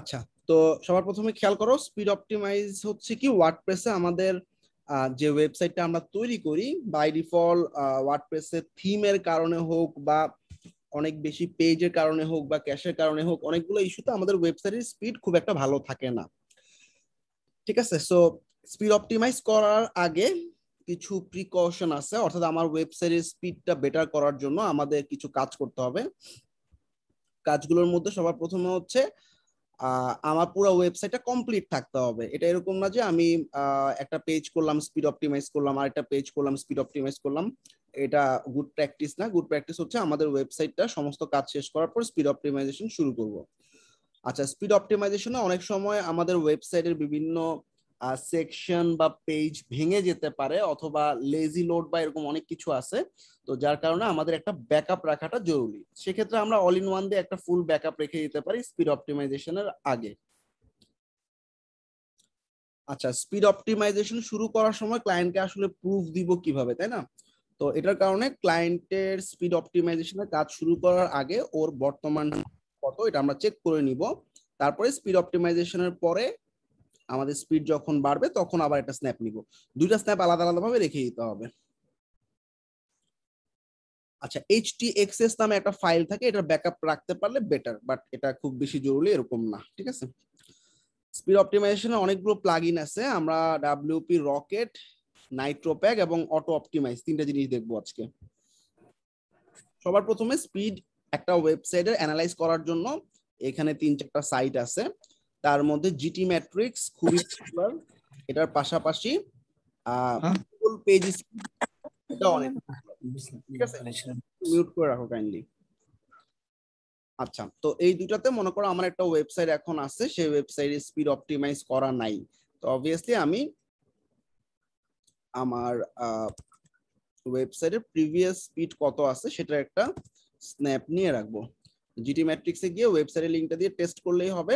আচ্ছা তো সবার প্রথমে খেয়াল করো স্পিড অপটিমাইজ হচ্ছে কি ওয়ার্ডপ্রেসে আমাদের যে ওয়েবসাইটটা আমরা তৈরি করি বাই ডিফল্ট থিম থিমের কারণে হোক বা অনেক বেশি পেজের কারণে হোক বা ক্যাশের কারণে হোক অনেকগুলো ইস্যুতে আমাদের ওয়েবসাইটের স্পিড খুব একটা ভালো থাকে না ঠিক আছে সো স্পিড অপটিমাইজ করার আগে কিছু প্রিকশন আছে অর্থাৎ আমার ওয়েবসাইটের স্পিডটা বেটার করার জন্য আমাদের কিছু কাজ করতে হবে কাজগুলোর মধ্যে সবার প্রথমে হচ্ছে আমার পুরো ওয়েবসাইটটা কমপ্লিট থাকতে হবে এটা এরকম না যে আমি একটা পেজ করলাম স্পিড অপটিমাইজ করলাম আর একটা পেজ করলাম স্পিড অপটিমাইজ করলাম এটা গুড প্র্যাকটিস না গুড প্র্যাকটিস হচ্ছে আমাদের ওয়েবসাইটটা সমস্ত কাজ শেষ করার পর স্পিড অপটিমাইজেশন শুরু করব আচ্ছা স্পিড অপটিমাইজেশনে অনেক সময় আমাদের ওয়েবসাইটের বিভিন্ন সেকশন বা পেজ ভেঙে যেতে পারে অথবা লেজি লোড বা এরকম অনেক কিছু আছে তো যার কারণে আমাদের একটা ব্যাকআপ রাখাটা জরুরি সেক্ষেত্রে আমরা অল ইন ওয়ান দিয়ে একটা ফুল ব্যাকআপ রেখে দিতে পারি স্পিড অপটিমাইজেশনের আগে আচ্ছা স্পিড অপটিমাইজেশন শুরু করার সময় ক্লায়েন্টকে আসলে প্রুফ দিব কিভাবে তাই না তো এটার কারণে ক্লায়েন্টের স্পিড অপটিমাইজেশনের কাজ শুরু করার আগে ওর বর্তমান কত এটা আমরা চেক করে নিব তারপরে স্পিড অপটিমাইজেশনের পরে আমাদের স্পিড যখন বাড়বে তখন আবার একটা স্ন্যাপ নিব দুইটা স্ন্যাপ আলাদা আলাদা ভাবে রেখে দিতে হবে আচ্ছা এক্সএস নামে একটা ফাইল থাকে এটা ব্যাকআপ রাখতে পারলে বেটার বাট এটা খুব বেশি জরুরি এরকম না ঠিক আছে স্পিড অপটিমাইজেশনে অনেকগুলো ইন আছে আমরা ডাব্লিউপি রকেট নাইট্রোপ্যাক এবং অটো অপটিমাইজ তিনটা জিনিস দেখবো আজকে সবার প্রথমে স্পিড একটা ওয়েবসাইটের অ্যানালাইজ করার জন্য এখানে তিন চারটা সাইট আছে তার মধ্যে জিটি ম্যাট্রিক্স খুবই পপুলার এটার পাশাপাশি গুগল পেজ হ্যাঁ। এটা অনেক ঠিক আছে মিউট করে রাখো কাইন্ডলি আচ্ছা তো এই দুটাতে মনে করো আমার একটা ওয়েবসাইট এখন আছে সেই ওয়েবসাইটে স্পিড অপটিমাইজ করা নাই তো অবভিয়াসলি আমি আমার ওয়েবসাইটের প্রিভিয়াস স্পিড কত আছে সেটা একটা স্ন্যাপ নিয়ে রাখবো জিটি ম্যাট্রিক্সে গিয়ে ওয়েবসাইটের লিঙ্কটা দিয়ে টেস্ট করলেই হবে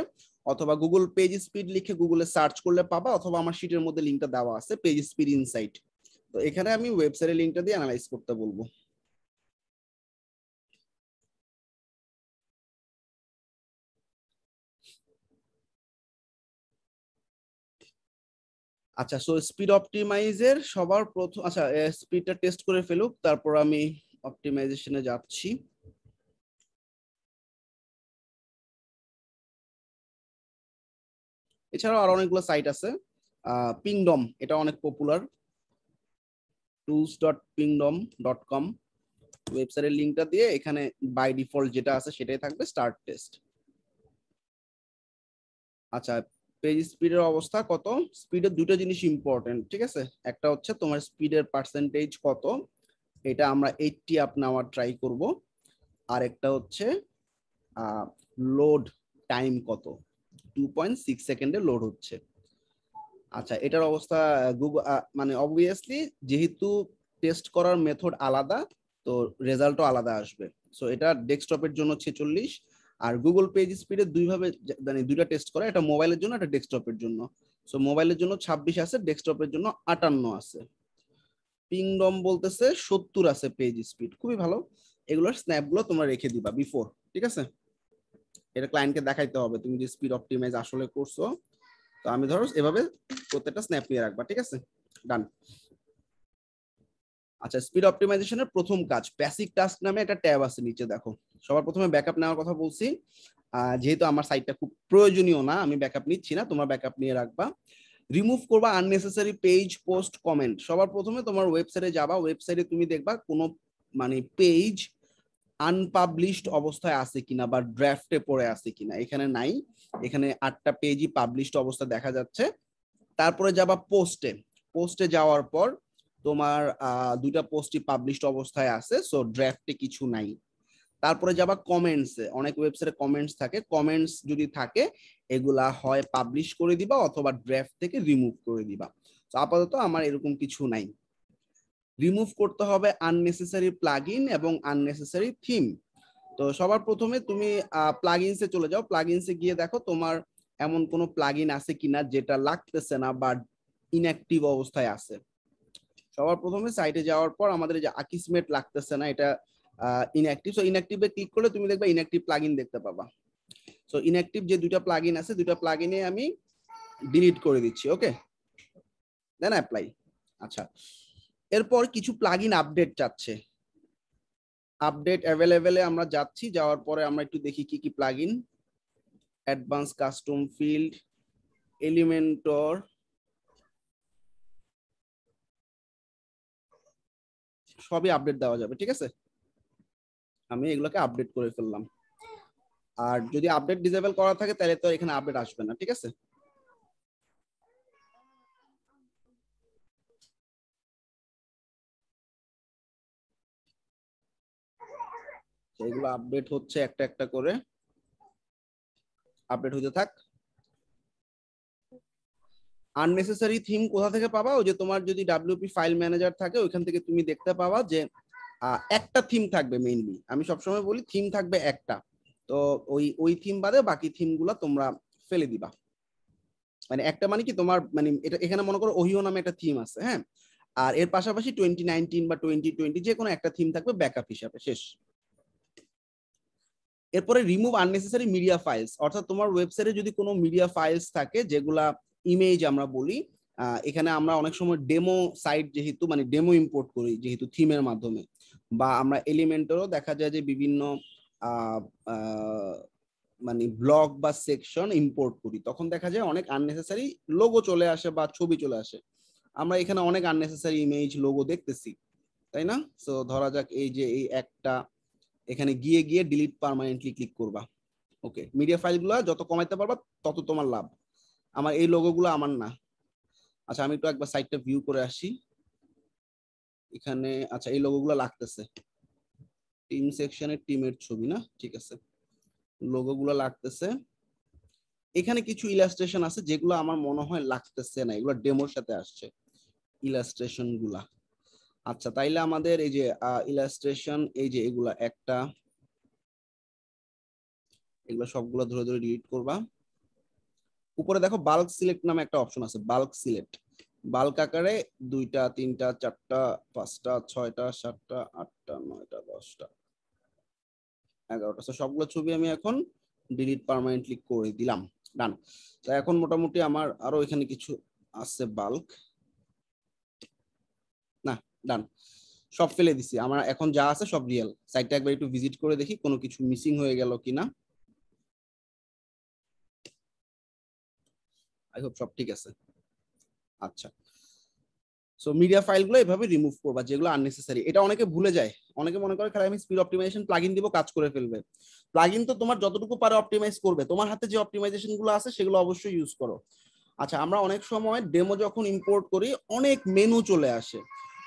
অথবা গুগল পেজ স্পিড লিখে গুগলে সার্চ করলে পাবা অথবা আমার শিটের মধ্যে লিঙ্কটা দেওয়া আছে পেজ স্পিড ইনসাইট তো এখানে আমি ওয়েবসাইটের লিঙ্কটা দিয়ে অ্যানালাইজ করতে বলবো আচ্ছা সো স্পিড অপটিমাইজের সবার প্রথম আচ্ছা স্পিডটা টেস্ট করে ফেলুক তারপর আমি অপটিমাইজেশনে যাচ্ছি এছাড়াও আরো অনেকগুলো সাইট আছে পিংডম এটা অনেক popular tools dot Pingdom dot com ওয়েবসাইটের লিঙ্কটা দিয়ে এখানে বাই ডিফল্ট যেটা আছে সেটাই থাকবে স্টার্ট টেস্ট আচ্ছা পেজ স্পিডের অবস্থা কত স্পিডের দুটো জিনিস ইম্পর্টেন্ট ঠিক আছে একটা হচ্ছে তোমার স্পিডের পার্সেন্টেজ কত এটা আমরা এইটটি আপ নেওয়ার ট্রাই করব আর একটা হচ্ছে লোড টাইম কত টু সেকেন্ডে লোড হচ্ছে আচ্ছা এটার অবস্থা গুগল মানে অবভিয়াসলি যেহেতু টেস্ট করার মেথড আলাদা তো রেজাল্টও আলাদা আসবে সো এটা ডেস্কটপের জন্য ছেচল্লিশ আর গুগল পেজ স্পিডে দুইভাবে মানে দুইটা টেস্ট করা এটা মোবাইলের জন্য একটা ডেস্কটপের জন্য সো মোবাইলের জন্য ছাব্বিশ আছে ডেস্কটপের জন্য আটান্ন আছে পিংডম বলতেছে সত্তর আছে পেজ স্পিড খুবই ভালো এগুলোর স্ন্যাপগুলো তোমরা রেখে দিবা বিফোর ঠিক আছে এটা ক্লায়েন্টকে দেখাইতে হবে তুমি যে স্পিড অপটিমাইজ আসলে করছো তো আমি ধরো এভাবে প্রত্যেকটা স্ন্যাপ নিয়ে রাখবা ঠিক আছে ডান আচ্ছা স্পিড অপটিমাইজেশনের প্রথম কাজ প্যাসিক টাস্ক নামে একটা ট্যাব আছে নিচে দেখো সবার প্রথমে ব্যাকআপ নেওয়ার কথা বলছি যেহেতু আমার সাইটটা খুব প্রয়োজনীয় না আমি ব্যাকআপ নিচ্ছি না তোমরা ব্যাকআপ নিয়ে রাখবা রিমুভ করবা আননেসেসারি পেজ পোস্ট কমেন্ট সবার প্রথমে তোমার ওয়েবসাইটে যাবা ওয়েবসাইটে তুমি দেখবা কোনো মানে পেজ আনপাবলিশড অবস্থায় আছে কিনা বা ড্রাফটে পড়ে আছে কিনা এখানে নাই এখানে আটটা পেজই পাবলিশড অবস্থা দেখা যাচ্ছে তারপরে যাবা পোস্টে পোস্টে যাওয়ার পর তোমার দুইটা পোস্টই পাবলিশড অবস্থায় আছে সো ড্রাফটে কিছু নাই তারপরে যাবা কমেন্টসে অনেক ওয়েবসাইটে কমেন্টস থাকে কমেন্টস যদি থাকে এগুলা হয় পাবলিশ করে দিবা অথবা ড্রাফট থেকে রিমুভ করে দিবা তো আপাতত আমার এরকম কিছু নাই রিমুভ করতে হবে আননেসেসারি প্লাগইন এবং আননেসেসারি থিম তো সবার প্রথমে তুমি প্লাগইনসে চলে যাও প্লাগইনসে গিয়ে দেখো তোমার এমন কোনো প্লাগইন আছে কিনা যেটা লাগতেছে না বা ইনঅ্যাক্টিভ অবস্থায় আছে সবার প্রথমে সাইটে যাওয়ার পর আমাদের যে আকিসমেট লাগতেছে না এটা ইনঅ্যাক্টিভ সো ইনঅ্যাক্টিভে ক্লিক করলে তুমি দেখবে ইনঅ্যাক্টিভ প্লাগইন দেখতে পাবা সো ইনঅ্যাক্টিভ যে দুইটা প্লাগইন আছে দুইটা প্লাগইনে আমি ডিলিট করে দিচ্ছি ওকে দেন অ্যাপ্লাই আচ্ছা এরপর কিছু প্লাগ ইন আপডেট চাচ্ছে আপডেট অ্যাভেলেবেলে আমরা যাচ্ছি যাওয়ার পরে আমরা একটু দেখি কি কি plug in advance custom field Elementor সবই আপডেট দেওয়া যাবে ঠিক আছে আমি এগুলোকে আপডেট করে ফেললাম আর যদি আপডেট ডিসেবল করা থাকে তাহলে তো এখানে আপডেট আসবে না ঠিক আছে এগুলো আপডেট হচ্ছে একটা একটা করে আপডেট হতে থাক আননেসেসারি থিম কোথা থেকে পাবা ওই যে তোমার যদি ডাব্লিউপি ফাইল ম্যানেজার থাকে ওইখান থেকে তুমি দেখতে পাবা যে একটা থিম থাকবে মেইনলি আমি সবসময় বলি থিম থাকবে একটা তো ওই ওই থিম বাদে বাকি থিম গুলা তোমরা ফেলে দিবা মানে একটা মানে কি তোমার মানে এটা এখানে মনে করো ওহিও নামে একটা থিম আছে হ্যাঁ আর এর পাশাপাশি টোয়েন্টি নাইনটিন বা টোয়েন্টি টোয়েন্টি যে কোনো একটা থিম থাকবে ব্যাকআপ হিসাবে শেষ এরপরে রিমুভ আননেসেসারি মিডিয়া ফাইলস অর্থাৎ তোমার ওয়েবসাইটে যদি কোনো মিডিয়া ফাইলস থাকে যেগুলা ইমেজ আমরা বলি এখানে আমরা অনেক সময় ডেমো সাইট যেহেতু মানে ডেমো ইম্পোর্ট করি যেহেতু থিমের মাধ্যমে বা আমরা এলিমেন্টেরও দেখা যায় যে বিভিন্ন মানে ব্লগ বা সেকশন ইম্পোর্ট করি তখন দেখা যায় অনেক আননেসেসারি লোগো চলে আসে বা ছবি চলে আসে আমরা এখানে অনেক আননেসেসারি ইমেজ লোগো দেখতেছি তাই না সো ধরা যাক এই যে এই একটা এখানে গিয়ে গিয়ে ডিলিট পারমানেন্টলি ক্লিক করবা ওকে মিডিয়া ফাইলগুলো যত কমাইতে পারবা তত তোমার লাভ আমার এই লোগোগুলো আমার না আচ্ছা আমি একটু একবার সাইটটা ভিউ করে আসি এখানে আচ্ছা এই লোগোগুলো লাগতেছে টিম সেকশনের টিমের ছবি না ঠিক আছে লোগোগুলো লাগতেছে এখানে কিছু ইলাস্ট্রেশন আছে যেগুলো আমার মনে হয় লাগতেছে না এগুলো ডেমোর সাথে আসছে ইলাস্ট্রেশন গুলা আচ্ছা তাইলে আমাদের এই যে ইলাস্ট্রেশন এই যে এগুলা একটা এগুলো সবগুলো ধরে ধরে ডিলিট করবা উপরে দেখো বাল্ক সিলেক্ট নামে একটা অপশন আছে বাল্ক সিলেক্ট বাল্ক আকারে দুইটা তিনটা চারটা পাঁচটা ছয়টা সাতটা আটটা নয়টা দশটা এগারোটা সবগুলো ছবি আমি এখন ডিলিট পারমানেন্টলি করে দিলাম ডান তো এখন মোটামুটি আমার আরো এখানে কিছু আছে বাল্ক ডান সব ফেলে দিছি আমার এখন যা আছে সব রিয়েল সাইটটা একবার একটু ভিজিট করে দেখি কোনো কিছু মিসিং হয়ে গেল কিনা আই হোপ সব ঠিক আছে আচ্ছা সো মিডিয়া ফাইলগুলো এভাবে রিমুভ করবা যেগুলো আননেসেসারি এটা অনেকে ভুলে যায় অনেকে মনে করে খালি আমি স্পিড অপটিমাইজেশন প্লাগইন দিব কাজ করে ফেলবে প্লাগইন তো তোমার যতটুকু পারে অপটিমাইজ করবে তোমার হাতে যে অপটিমাইজেশন গুলো আছে সেগুলো অবশ্যই ইউজ করো আচ্ছা আমরা অনেক সময় ডেমো যখন ইম্পোর্ট করি অনেক মেনু চলে আসে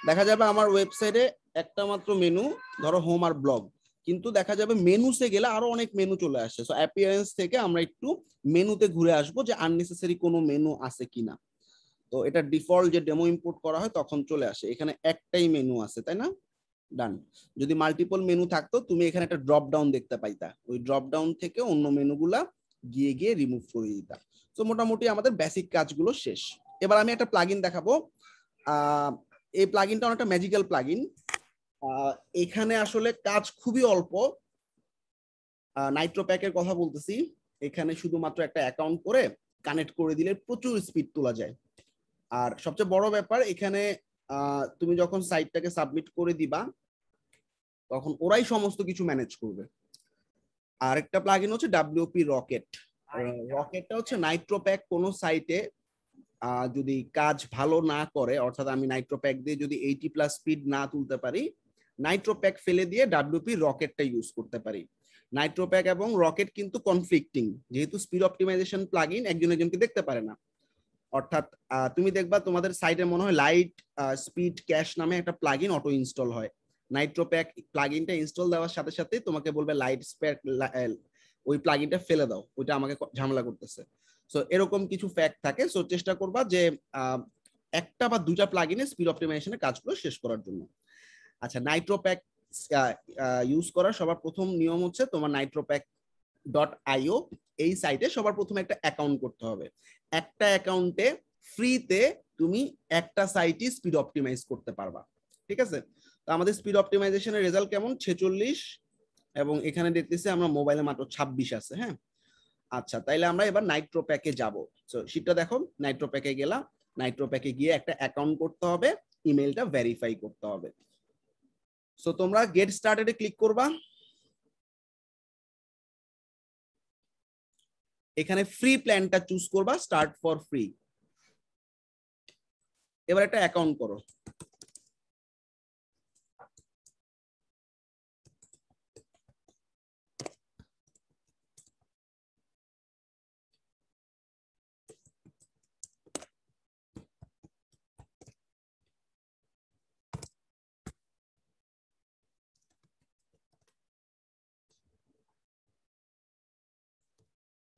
দেখা যাবে আমার ওয়েবসাইটে একটা মাত্র মেনু ধরো হোম আর ব্লগ কিন্তু দেখা যাবে মেনুতে গেলে আরো অনেক মেনু চলে আসে সো অ্যাপিয়ারেন্স থেকে আমরা একটু মেনুতে ঘুরে আসবো যে আননেসেসারি কোনো মেনু আছে কিনা তো এটা ডিফল্ট যে ডেমো ইম্পোর্ট করা হয় তখন চলে আসে এখানে একটাই মেনু আছে তাই না ডান যদি মাল্টিপল মেনু থাকতো তুমি এখানে একটা ড্রপ ডাউন দেখতে পাইতা ওই ড্রপ ডাউন থেকে অন্য মেনুগুলা গিয়ে গিয়ে রিমুভ করে দিতা তো মোটামুটি আমাদের বেসিক কাজগুলো শেষ এবার আমি একটা প্লাগিন দেখাবো এই প্লাগিনটা অনেকটা ম্যাজিক্যাল প্লাগিন এখানে আসলে কাজ খুবই অল্প নাইট্রো প্যাকের কথা বলতেছি এখানে শুধুমাত্র একটা অ্যাকাউন্ট করে কানেক্ট করে দিলে প্রচুর স্পিড তোলা যায় আর সবচেয়ে বড় ব্যাপার এখানে তুমি যখন সাইটটাকে সাবমিট করে দিবা তখন ওরাই সমস্ত কিছু ম্যানেজ করবে আর একটা প্লাগিন হচ্ছে ডাব্লিউপি রকেট রকেটটা হচ্ছে নাইট্রোপ্যাক কোনো সাইটে যদি কাজ ভালো না করে অর্থাৎ আমি নাইট্রোপ্যাক দিয়ে যদি এইটি প্লাস স্পিড না তুলতে পারি নাইট্রোপ্যাক ফেলে দিয়ে ডাব্লিউপি রকেটটা ইউজ করতে পারি নাইট্রোপ্যাক এবং রকেট কিন্তু কনফ্লিক্টিং যেহেতু স্পিড অপটিমাইজেশন প্লাগ ইন একজন একজনকে দেখতে পারে না অর্থাৎ তুমি দেখবা তোমাদের সাইটে মনে হয় লাইট স্পিড ক্যাশ নামে একটা প্লাগ ইন অটো ইনস্টল হয় নাইট্রোপ্যাক প্লাগ ইনটা ইনস্টল দেওয়ার সাথে সাথে তোমাকে বলবে লাইট স্প্যাক ওই প্লাগ ইনটা ফেলে দাও ওইটা আমাকে ঝামেলা করতেছে সো এরকম কিছু ফ্যাক্ট থাকে সো চেষ্টা করবা যে একটা বা দুটা প্লাগিনে স্পিড অপটিমাইজেশনের কাজগুলো শেষ করার জন্য আচ্ছা নাইট্রোপ্যাক ইউজ করার সবার প্রথম নিয়ম হচ্ছে তোমার নাইট্রোপ্যাক ডট আইও এই সাইটে সবার প্রথমে একটা অ্যাকাউন্ট করতে হবে একটা অ্যাকাউন্টে ফ্রিতে তুমি একটা সাইটই স্পিড অপটিমাইজ করতে পারবা ঠিক আছে তো আমাদের স্পিড অপটিমাইজেশনের রেজাল্ট কেমন ছেচল্লিশ এবং এখানে দেখতেছি আমরা মোবাইলে মাত্র ছাব্বিশ আছে হ্যাঁ আচ্ছা তাইলে আমরা এবার নাইট্রো প্যাকে যাব সো শীটটা দেখো নাইট্রো প্যাকে গেলাম নাইট্রো প্যাকে গিয়ে একটা অ্যাকাউন্ট করতে হবে ইমেলটা ভেরিফাই করতে হবে সো তোমরা গেট স্টার্টেডে ক্লিক করবা এখানে ফ্রি প্ল্যানটা চুজ করবা স্টার্ট ফর ফ্রি এবার একটা অ্যাকাউন্ট করো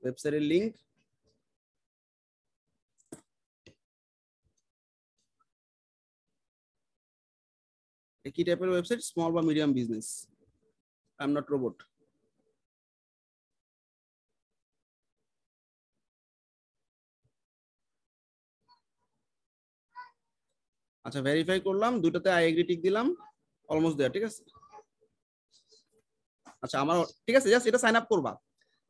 ওয়েবসাইটের লিংক কি টাইপের ওয়েবসাইট স্মল বা medium business I am not robot আচ্ছা ভেরিফাই করলাম দুটাতে আই এগ্রি টিক দিলাম অলমোস্ট দেয়া ঠিক আছে আচ্ছা আমার ঠিক আছে জাস্ট এটা সাইন আপ করবা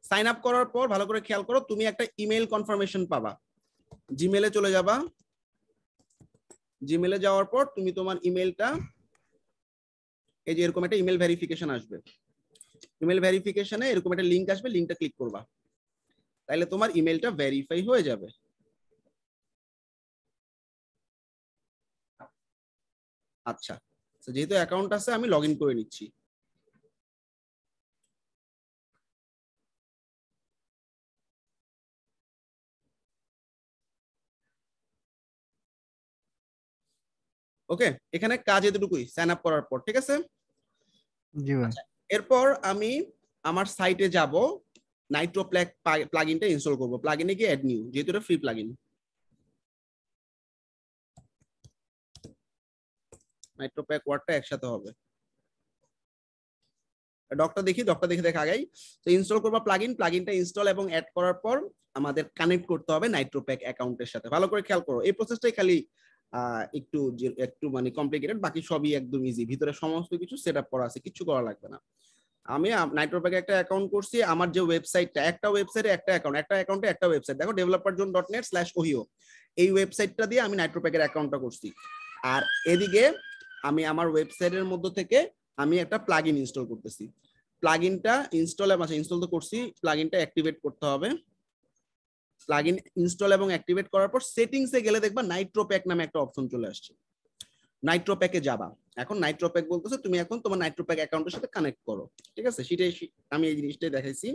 সাইন আপ করার পর ভালো করে খেয়াল করো তুমি একটা ইমেল কনফার্মেশন পাবা জিমেলে চলে যাবা জিমেলে যাওয়ার পর তুমি তোমার ইমেলটা এই যে এরকম একটা ইমেল ভেরিফিকেশন আসবে ইমেল ভেরিফিকেশনে এরকম একটা লিংক আসবে লিংকটা ক্লিক করবা তাহলে তোমার ইমেলটা ভেরিফাই হয়ে যাবে আচ্ছা যেহেতু অ্যাকাউন্ট আছে আমি লগ করে নিচ্ছি ওকে এখানে কাজ এতটুকুই সাইন আপ করার পর ঠিক আছে আচ্ছা, এরপর আমি আমার সাইটে যাব নাইট্রো প্লাগ প্লাগইনটা ইনস্টল করব প্লাগইনে গিয়ে অ্যাড নিউ যেহেতু এটা ফ্রি প্লাগইন নাইট্রো প্ল্যাক ওয়ার্ডটা একসাথে হবে ডকটা দেখি ডকটা দেখে দেখা আগাই তো ইনস্টল করবো প্লাগইন প্লাগইনটা ইনস্টল এবং অ্যাড করার পর আমাদের কানেক্ট করতে হবে নাইট্রো প্যাক অ্যাকাউন্টের সাথে ভালো করে খেয়াল করো এই প্রসেসটাই খালি একটু একটু মানে কমপ্লিকেটেড বাকি সবই একদম ইজি ভিতরে সমস্ত কিছু সেট আপ করা আছে কিছু করা লাগবে না আমি নাইট্রোপ্যাকে একটা অ্যাকাউন্ট করছি আমার যে ওয়েবসাইটটা একটা ওয়েবসাইটে একটা অ্যাকাউন্ট একটা অ্যাকাউন্টে একটা ওয়েবসাইট দেখো developer zone dot net slash Ohio এই ওয়েবসাইটটা দিয়ে আমি নাইট্রোপ্যাকের অ্যাকাউন্টটা করছি আর এদিকে আমি আমার ওয়েবসাইটের মধ্যে থেকে আমি একটা প্লাগ ইনস্টল করতেছি প্লাগ ইনস্টল আছে ইনস্টল তো করছি প্লাগ অ্যাক্টিভেট করতে হবে প্লাগইন ইনস্টল এবং অ্যাক্টিভেট করার পর সেটিংস এ গেলে দেখবা নাইট্রো প্যাক নামে একটা অপশন চলে আসছে নাইট্রো প্যাকে যাবা এখন নাইট্রো প্যাক বলতেছে তুমি এখন তোমার নাইট্রো প্যাক অ্যাকাউন্টের সাথে কানেক্ট করো ঠিক আছে সেটাই আমি এই জিনিসটাই দেখাইছি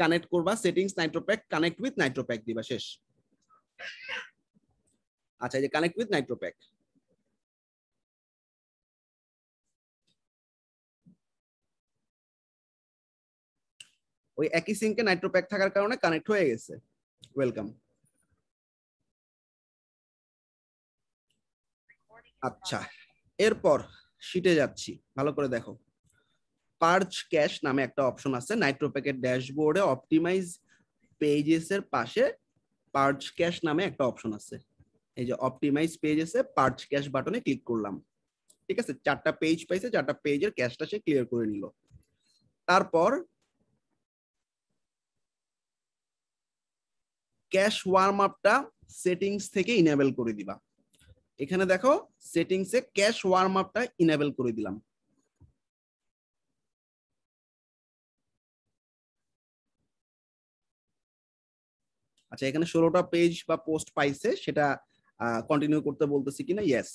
কানেক্ট করবা settings NitroPack connect with NitroPack দিবা শেষ আচ্ছা এই যে কানেক্ট উইথ নাইট্রো প্যাক ওই একই সিঙ্কে নাইট্রো প্যাক থাকার কারণে কানেক্ট হয়ে গেছে ওয়েলকাম আচ্ছা এরপর শীটে যাচ্ছি ভালো করে দেখো পার্চ ক্যাশ নামে একটা অপশন আছে নাইট্রোপ্যাকের ড্যাশবোর্ডে অপটিমাইজ পেজেস এর পাশে পার্চ ক্যাশ নামে একটা অপশন আছে এই যে অপটিমাইজ পেজেস এ পার্চ ক্যাশ বাটনে ক্লিক করলাম ঠিক আছে চারটা পেজ পাইছে চারটা পেজের ক্যাশটা সে ক্লিয়ার করে নিল তারপর ক্যাশ ওয়ার্ম আপটা সেটিংস থেকে ইনেবল করে দিবা এখানে দেখো সেটিংসে ক্যাশ ওয়ার্ম আপটা ইনেবল করে দিলাম আচ্ছা এখানে ষোলোটা পেজ বা পোস্ট পাইছে সেটা কন্টিনিউ করতে বলতেছি কিনা ইয়েস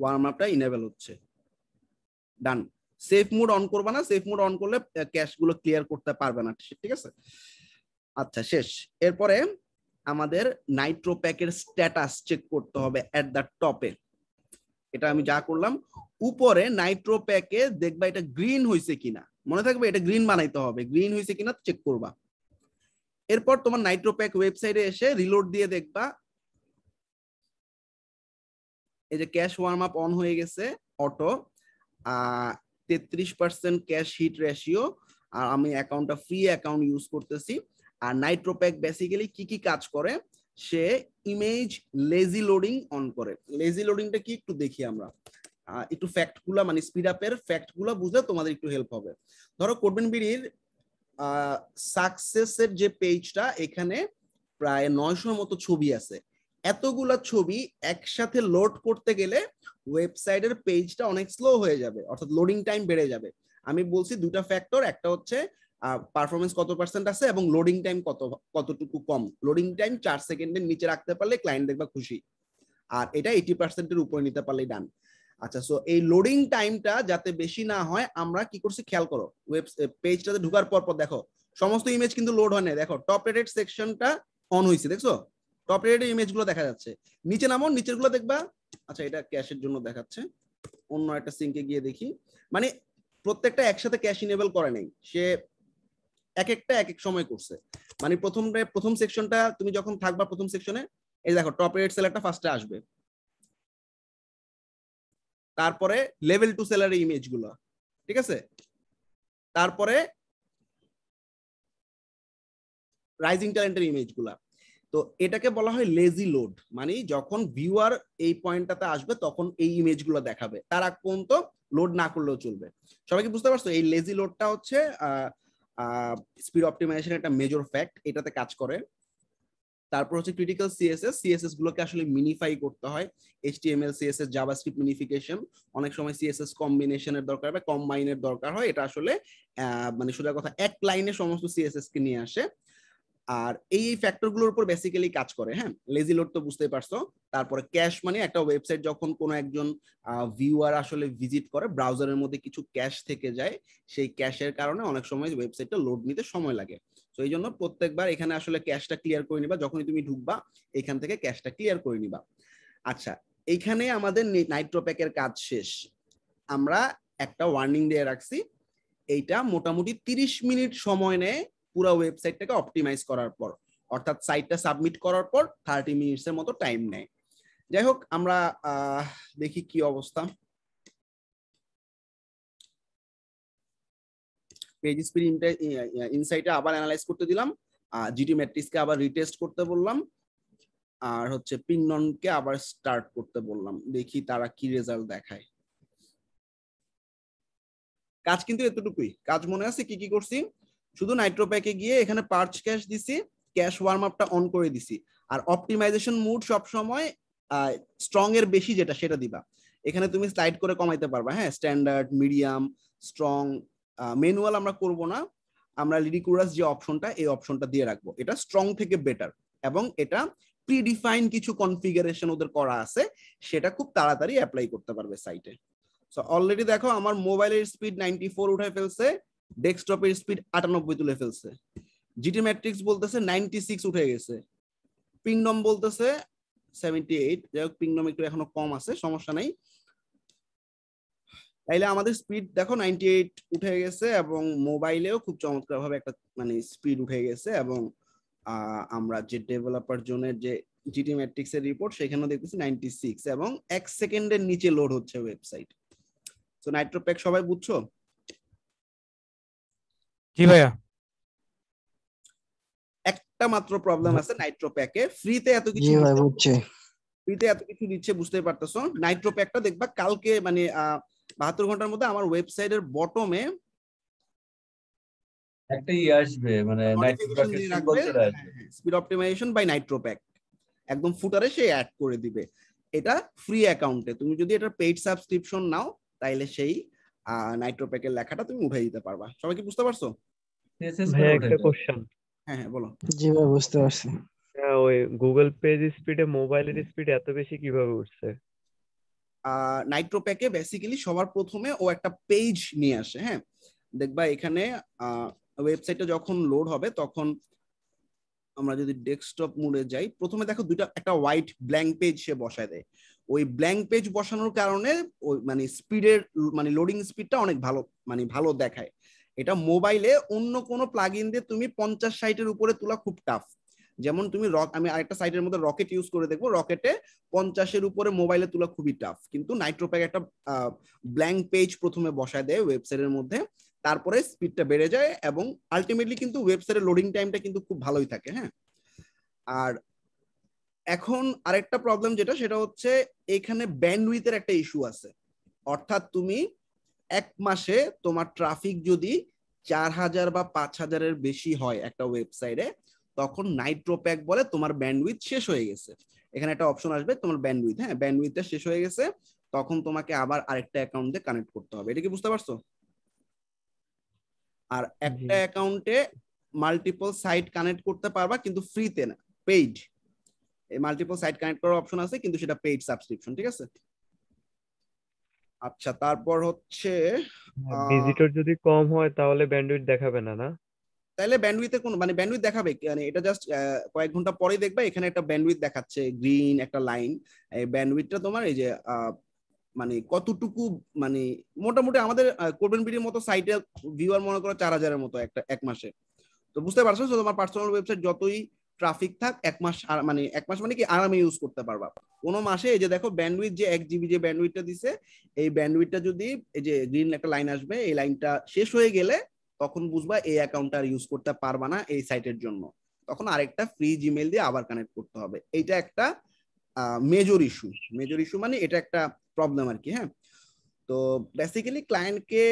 ওয়ার্ম আপটা ইনেবল হচ্ছে ডান সেফ মুড অন করবা না সেফ মুড অন করলে ক্যাশ গুলো ক্লিয়ার করতে পারবে না ঠিক আছে আচ্ছা শেষ এরপরে আমাদের নাইট্রোপ্যাকের স্ট্যাটাস চেক করতে হবে অ্যাট দ্য টপে এটা আমি যা করলাম উপরে নাইট্রোপ্যাকে দেখবা এটা গ্রিন হয়েছে কিনা মনে থাকবে এটা গ্রিন বানাইতে হবে গ্রিন হয়েছে কিনা চেক করবা এরপর তোমার নাইট্রোপ্যাক ওয়েবসাইটে এসে রিলোড দিয়ে দেখবা এই যে ক্যাশ ওয়ার্ম আপ অন হয়ে গেছে অটো তেত্রিশ পার্সেন্ট ক্যাশ হিট রেশিও আর আমি অ্যাকাউন্টটা ফ্রি অ্যাকাউন্ট ইউজ করতেছি আর নাইট্রোপ্যাক বেসিক্যালি কি কি কাজ করে সে ইমেজ লেজি লোডিং অন করে লেজি লোডিংটা কি একটু দেখি আমরা একটু গুলা মানে স্পিড আপের গুলা বুঝলে তোমাদের একটু হেল্প হবে ধরো কোডবেন বিড়ির সাকসেসের যে পেজটা এখানে প্রায় নয়শোর মতো ছবি আছে এতগুলা ছবি একসাথে লোড করতে গেলে ওয়েবসাইটের পেজটা অনেক স্লো হয়ে যাবে অর্থাৎ লোডিং টাইম বেড়ে যাবে আমি বলছি দুটা ফ্যাক্টর একটা হচ্ছে পারফরমেন্স কত পার্সেন্ট আছে এবং লোডিং টাইম কত কতটুকু কম লোডিং টাইম চার সেকেন্ডের নিচে রাখতে পারলে ক্লায়েন্ট দেখবা খুশি আর এটা এইটি পার্সেন্টের উপরে নিতে পারলে ডান আচ্ছা সো এই লোডিং টাইমটা যাতে বেশি না হয় আমরা কি করছি খেয়াল করো ওয়েব পেজটাতে ঢুকার পর পর দেখো সমস্ত ইমেজ কিন্তু লোড হয় না দেখো টপ রেটেড সেকশনটা অন হয়েছে দেখছো টপ রেটেড ইমেজগুলো দেখা যাচ্ছে নিচে নামো নিচের গুলো দেখবা আচ্ছা এটা ক্যাশের জন্য দেখাচ্ছে অন্য একটা সিঙ্কে গিয়ে দেখি মানে প্রত্যেকটা একসাথে ক্যাশ ইনেবল করে নাই সে এক একটা এক এক সময় করছে মানে প্রথম প্রথম সেকশনটা তুমি যখন থাকবা প্রথম সেকশনে এই দেখো টপ রেট সেলারটা ফার্স্টে আসবে তারপরে লেভেল টু সেলার ইমেজ গুলো ঠিক আছে তারপরে রাইজিং ট্যালেন্টের ইমেজ গুলা তো এটাকে বলা হয় লেজি লোড মানে যখন ভিউয়ার এই পয়েন্টটাতে আসবে তখন এই ইমেজ গুলো দেখাবে তার আগ পর্যন্ত লোড না করলেও চলবে সবাইকে বুঝতে পারছো এই লেজি লোডটা হচ্ছে আহ স্পিড অপটিমাইজেশন একটা মেজর ফ্যাক্ট এটাতে কাজ করে তারপর হচ্ছে ক্রিটিক্যাল সিএসএস সিএসএস গুলোকে আসলে মিনিফাই করতে হয় এইচটিএমএল সিএসএস জাভাস্ক্রিপ্ট মিনিফিকেশন অনেক সময় সিএসএস কম্বিনেশনের দরকার বা কম্বাইনের দরকার হয় এটা আসলে মানে সোজা কথা এক লাইনে সমস্ত সিএসএস কে নিয়ে আসে আর এই এই ফ্যাক্টরগুলোর উপর বেসিক্যালি কাজ করে হ্যাঁ লেজি লোড তো বুঝতেই পারছো তারপরে ক্যাশ মানে একটা ওয়েবসাইট যখন কোনো একজন ভিউয়ার আসলে ভিজিট করে ব্রাউজারের মধ্যে কিছু ক্যাশ থেকে যায় সেই ক্যাশের কারণে অনেক সময় ওয়েবসাইটটা লোড নিতে সময় লাগে তো এই জন্য প্রত্যেকবার এখানে আসলে ক্যাশটা ক্লিয়ার করে নিবা যখনই তুমি ঢুকবা এখান থেকে ক্যাশটা ক্লিয়ার করে নিবা আচ্ছা এইখানে আমাদের নাইট্রোপ্যাকের কাজ শেষ আমরা একটা ওয়ার্নিং দিয়ে রাখছি এইটা মোটামুটি তিরিশ মিনিট সময় নেয় পুরো ওয়েবসাইটটাকে অপটিমাইজ করার পর অর্থাৎ সাইটটা সাবমিট করার পর থার্টি মিনিটসের মতো টাইম নেয় যাই হোক আমরা দেখি কি অবস্থা পেজ স্পিড ইনসাইটে আবার অ্যানালাইজ করতে দিলাম আর জিটি ম্যাট্রিক্সকে আবার রিটেস্ট করতে বললাম আর হচ্ছে পিন্ননকে আবার স্টার্ট করতে বললাম দেখি তারা কি রেজাল্ট দেখায় কাজ কিন্তু এতটুকুই কাজ মনে আছে কি কি করছি শুধু নাইট্রোপ্যাকে গিয়ে এখানে পার্চ ক্যাশ দিছি ক্যাশ ওয়ার্ম আপটা অন করে দিছি আর অপটিমাইজেশন মুড সবসময় স্ট্রং এর বেশি যেটা সেটা দিবা এখানে তুমি স্লাইড করে কমাইতে পারবা হ্যাঁ স্ট্যান্ডার্ড মিডিয়াম স্ট্রং ম্যানুয়াল আমরা করব না আমরা লিডিকুরাস যে অপশনটা এই অপশনটা দিয়ে রাখবো এটা স্ট্রং থেকে বেটার এবং এটা প্রিডিফাইন কিছু কনফিগারেশন ওদের করা আছে সেটা খুব তাড়াতাড়ি অ্যাপ্লাই করতে পারবে সাইটে সো অলরেডি দেখো আমার মোবাইলের স্পিড নাইনটি ফোর উঠে ফেলছে ডেস্কটপের স্পিড আটানব্বই তুলে ফেলছে জিটি ম্যাট্রিক্স বলতেছে নাইনটি সিক্স উঠে গেছে পিংডম বলতেছে সেভেন্টি এইট যাই হোক পিংডম একটু এখনো কম আছে সমস্যা নাই তাইলে আমাদের স্পিড দেখো নাইনটি এইট উঠে গেছে এবং মোবাইলেও খুব চমৎকার ভাবে একটা মানে স্পিড উঠে গেছে এবং আমরা যে ডেভেলপার জোনের যে জিটি ম্যাট্রিক্স এর রিপোর্ট সেখানেও দেখতেছি নাইনটি সিক্স এবং এক সেকেন্ডের নিচে লোড হচ্ছে ওয়েবসাইট তো নাইট্রোপ্যাক সবাই বুঝছো জি ভাইয়া একটা মাত্র প্রবলেম আছে নাইট্রো প্যাকে ফ্রিতে এত কিছু হচ্ছে ফ্রিতে এত কিছু দিচ্ছে বুঝতে পারতেছো নাইট্রো প্যাকটা দেখবা কালকে মানে বাহাত্তর ঘন্টার মধ্যে আমার ওয়েবসাইটের বটমে একটা ই আসবে মানে speed optimization by NitroPack একদম ফুটারে সে অ্যাড করে দিবে এটা ফ্রি অ্যাকাউন্টে তুমি যদি এটা পেইড সাবস্ক্রিপশন নাও তাইলে সেই নাইট্রো প্যাকের লেখাটা তুমি উঠাই দিতে পারবা সবাই কি বুঝতে পারছো হ্যাঁ, হ্যাঁ, হ্যাঁ, ওই গুগল স্পিডে মোবাইলের এত বেশি কিভাবে উঠছে সবার প্রথমে ও একটা পেজ নিয়ে আসে হ্যাঁ দেখবা এখানে যখন লোড হবে তখন আমরা যদি ডেস্কটপ মোডে যাই প্রথমে দেখো দুইটা একটা হোয়াইট ব্ল্যাঙ্ক পেজ সে বসায় দেয় ওই ব্ল্যাঙ্ক পেজ বসানোর কারণে ওই মানে স্পিডের মানে লোডিং স্পিডটা অনেক ভালো মানে ভালো দেখায় এটা মোবাইলে অন্য কোনো প্লাগ ইন দিয়ে তুমি পঞ্চাশ সাইটের উপরে তোলা খুব টাফ যেমন তুমি রক আমি আরেকটা সাইটের মধ্যে রকেট ইউজ করে দেখবো রকেটে পঞ্চাশের উপরে মোবাইলে তোলা খুবই টাফ কিন্তু নাইট্রোপ্যাক একটা ব্ল্যাঙ্ক পেজ প্রথমে বসায় দেয় ওয়েবসাইটের মধ্যে তারপরে স্পিডটা বেড়ে যায় এবং আলটিমেটলি কিন্তু ওয়েবসাইটের লোডিং টাইমটা কিন্তু খুব ভালোই থাকে হ্যাঁ আর এখন আরেকটা প্রবলেম যেটা সেটা হচ্ছে এখানে ব্যান্ডউইথের একটা ইস্যু আছে অর্থাৎ তুমি এক মাসে তোমার ট্রাফিক যদি চার হাজার বা পাঁচ হাজারের বেশি হয় একটা ওয়েবসাইটে তখন নাইট্রো প্যাক বলে তোমার ব্যান্ডউইথ শেষ হয়ে গেছে এখানে একটা অপশন আসবে তোমার ব্যান্ডউইথ হ্যাঁ ব্যান্ডউইথটা শেষ হয়ে গেছে তখন তোমাকে আবার আরেকটা অ্যাকাউন্ট কানেক্ট করতে হবে এটা কি বুঝতে পারছো আর একটা অ্যাকাউন্টে মাল্টিপল সাইট কানেক্ট করতে পারবা কিন্তু ফ্রিতে না পেইড এই মাল্টিপল সাইট কানেক্ট করার অপশন আছে কিন্তু সেটা পেইড সাবস্ক্রিপশন ঠিক আছে আচ্ছা তারপর হচ্ছে ভিজিটর হ্যাঁ, যদি কম হয় তাহলে ব্যান্ডউইথ দেখাবে না না তাহলে ব্যান্ডউইথে কোন মানে ব্যান্ডউইথ দেখাবে মানে এটা জাস্ট কয়েক ঘন্টা পরেই দেখবে এখানে একটা ব্যান্ডউইথ দেখাচ্ছে গ্রিন একটা লাইন এই ব্যান্ডউইথটা তোমার এই যে মানে কতটুকু মানে মোটামুটি আমাদের কোর্বেন ভিডির মতো সাইটে ভিউয়ার মনে করো চার হাজারের মতো একটা এক মাসে তো বুঝতে পারছো তোমার পার্সোনাল ওয়েবসাইট যতই ট্রাফিক থাক এক মাস মানে এক মাস মানে কি আরামে ইউজ করতে পারবা কোনো মাসে এই যে দেখো ব্যান্ডউইথ যে এক জিবি যে ব্যান্ডউইথটা দিছে এই ব্যান্ডউইথটা যদি এই যে গ্রিন একটা লাইন আসবে এই লাইনটা শেষ হয়ে গেলে তখন বুঝবা এই অ্যাকাউন্টটা আর ইউজ করতে পারবা না এই সাইটের জন্য তখন আরেকটা ফ্রি জিমেল দিয়ে আবার কানেক্ট করতে হবে এইটা একটা মেজর ইস্যু মেজর ইস্যু মানে এটা একটা প্রবলেম আর কি হ্যাঁ তো বেসিক্যালি ক্লায়েন্টকে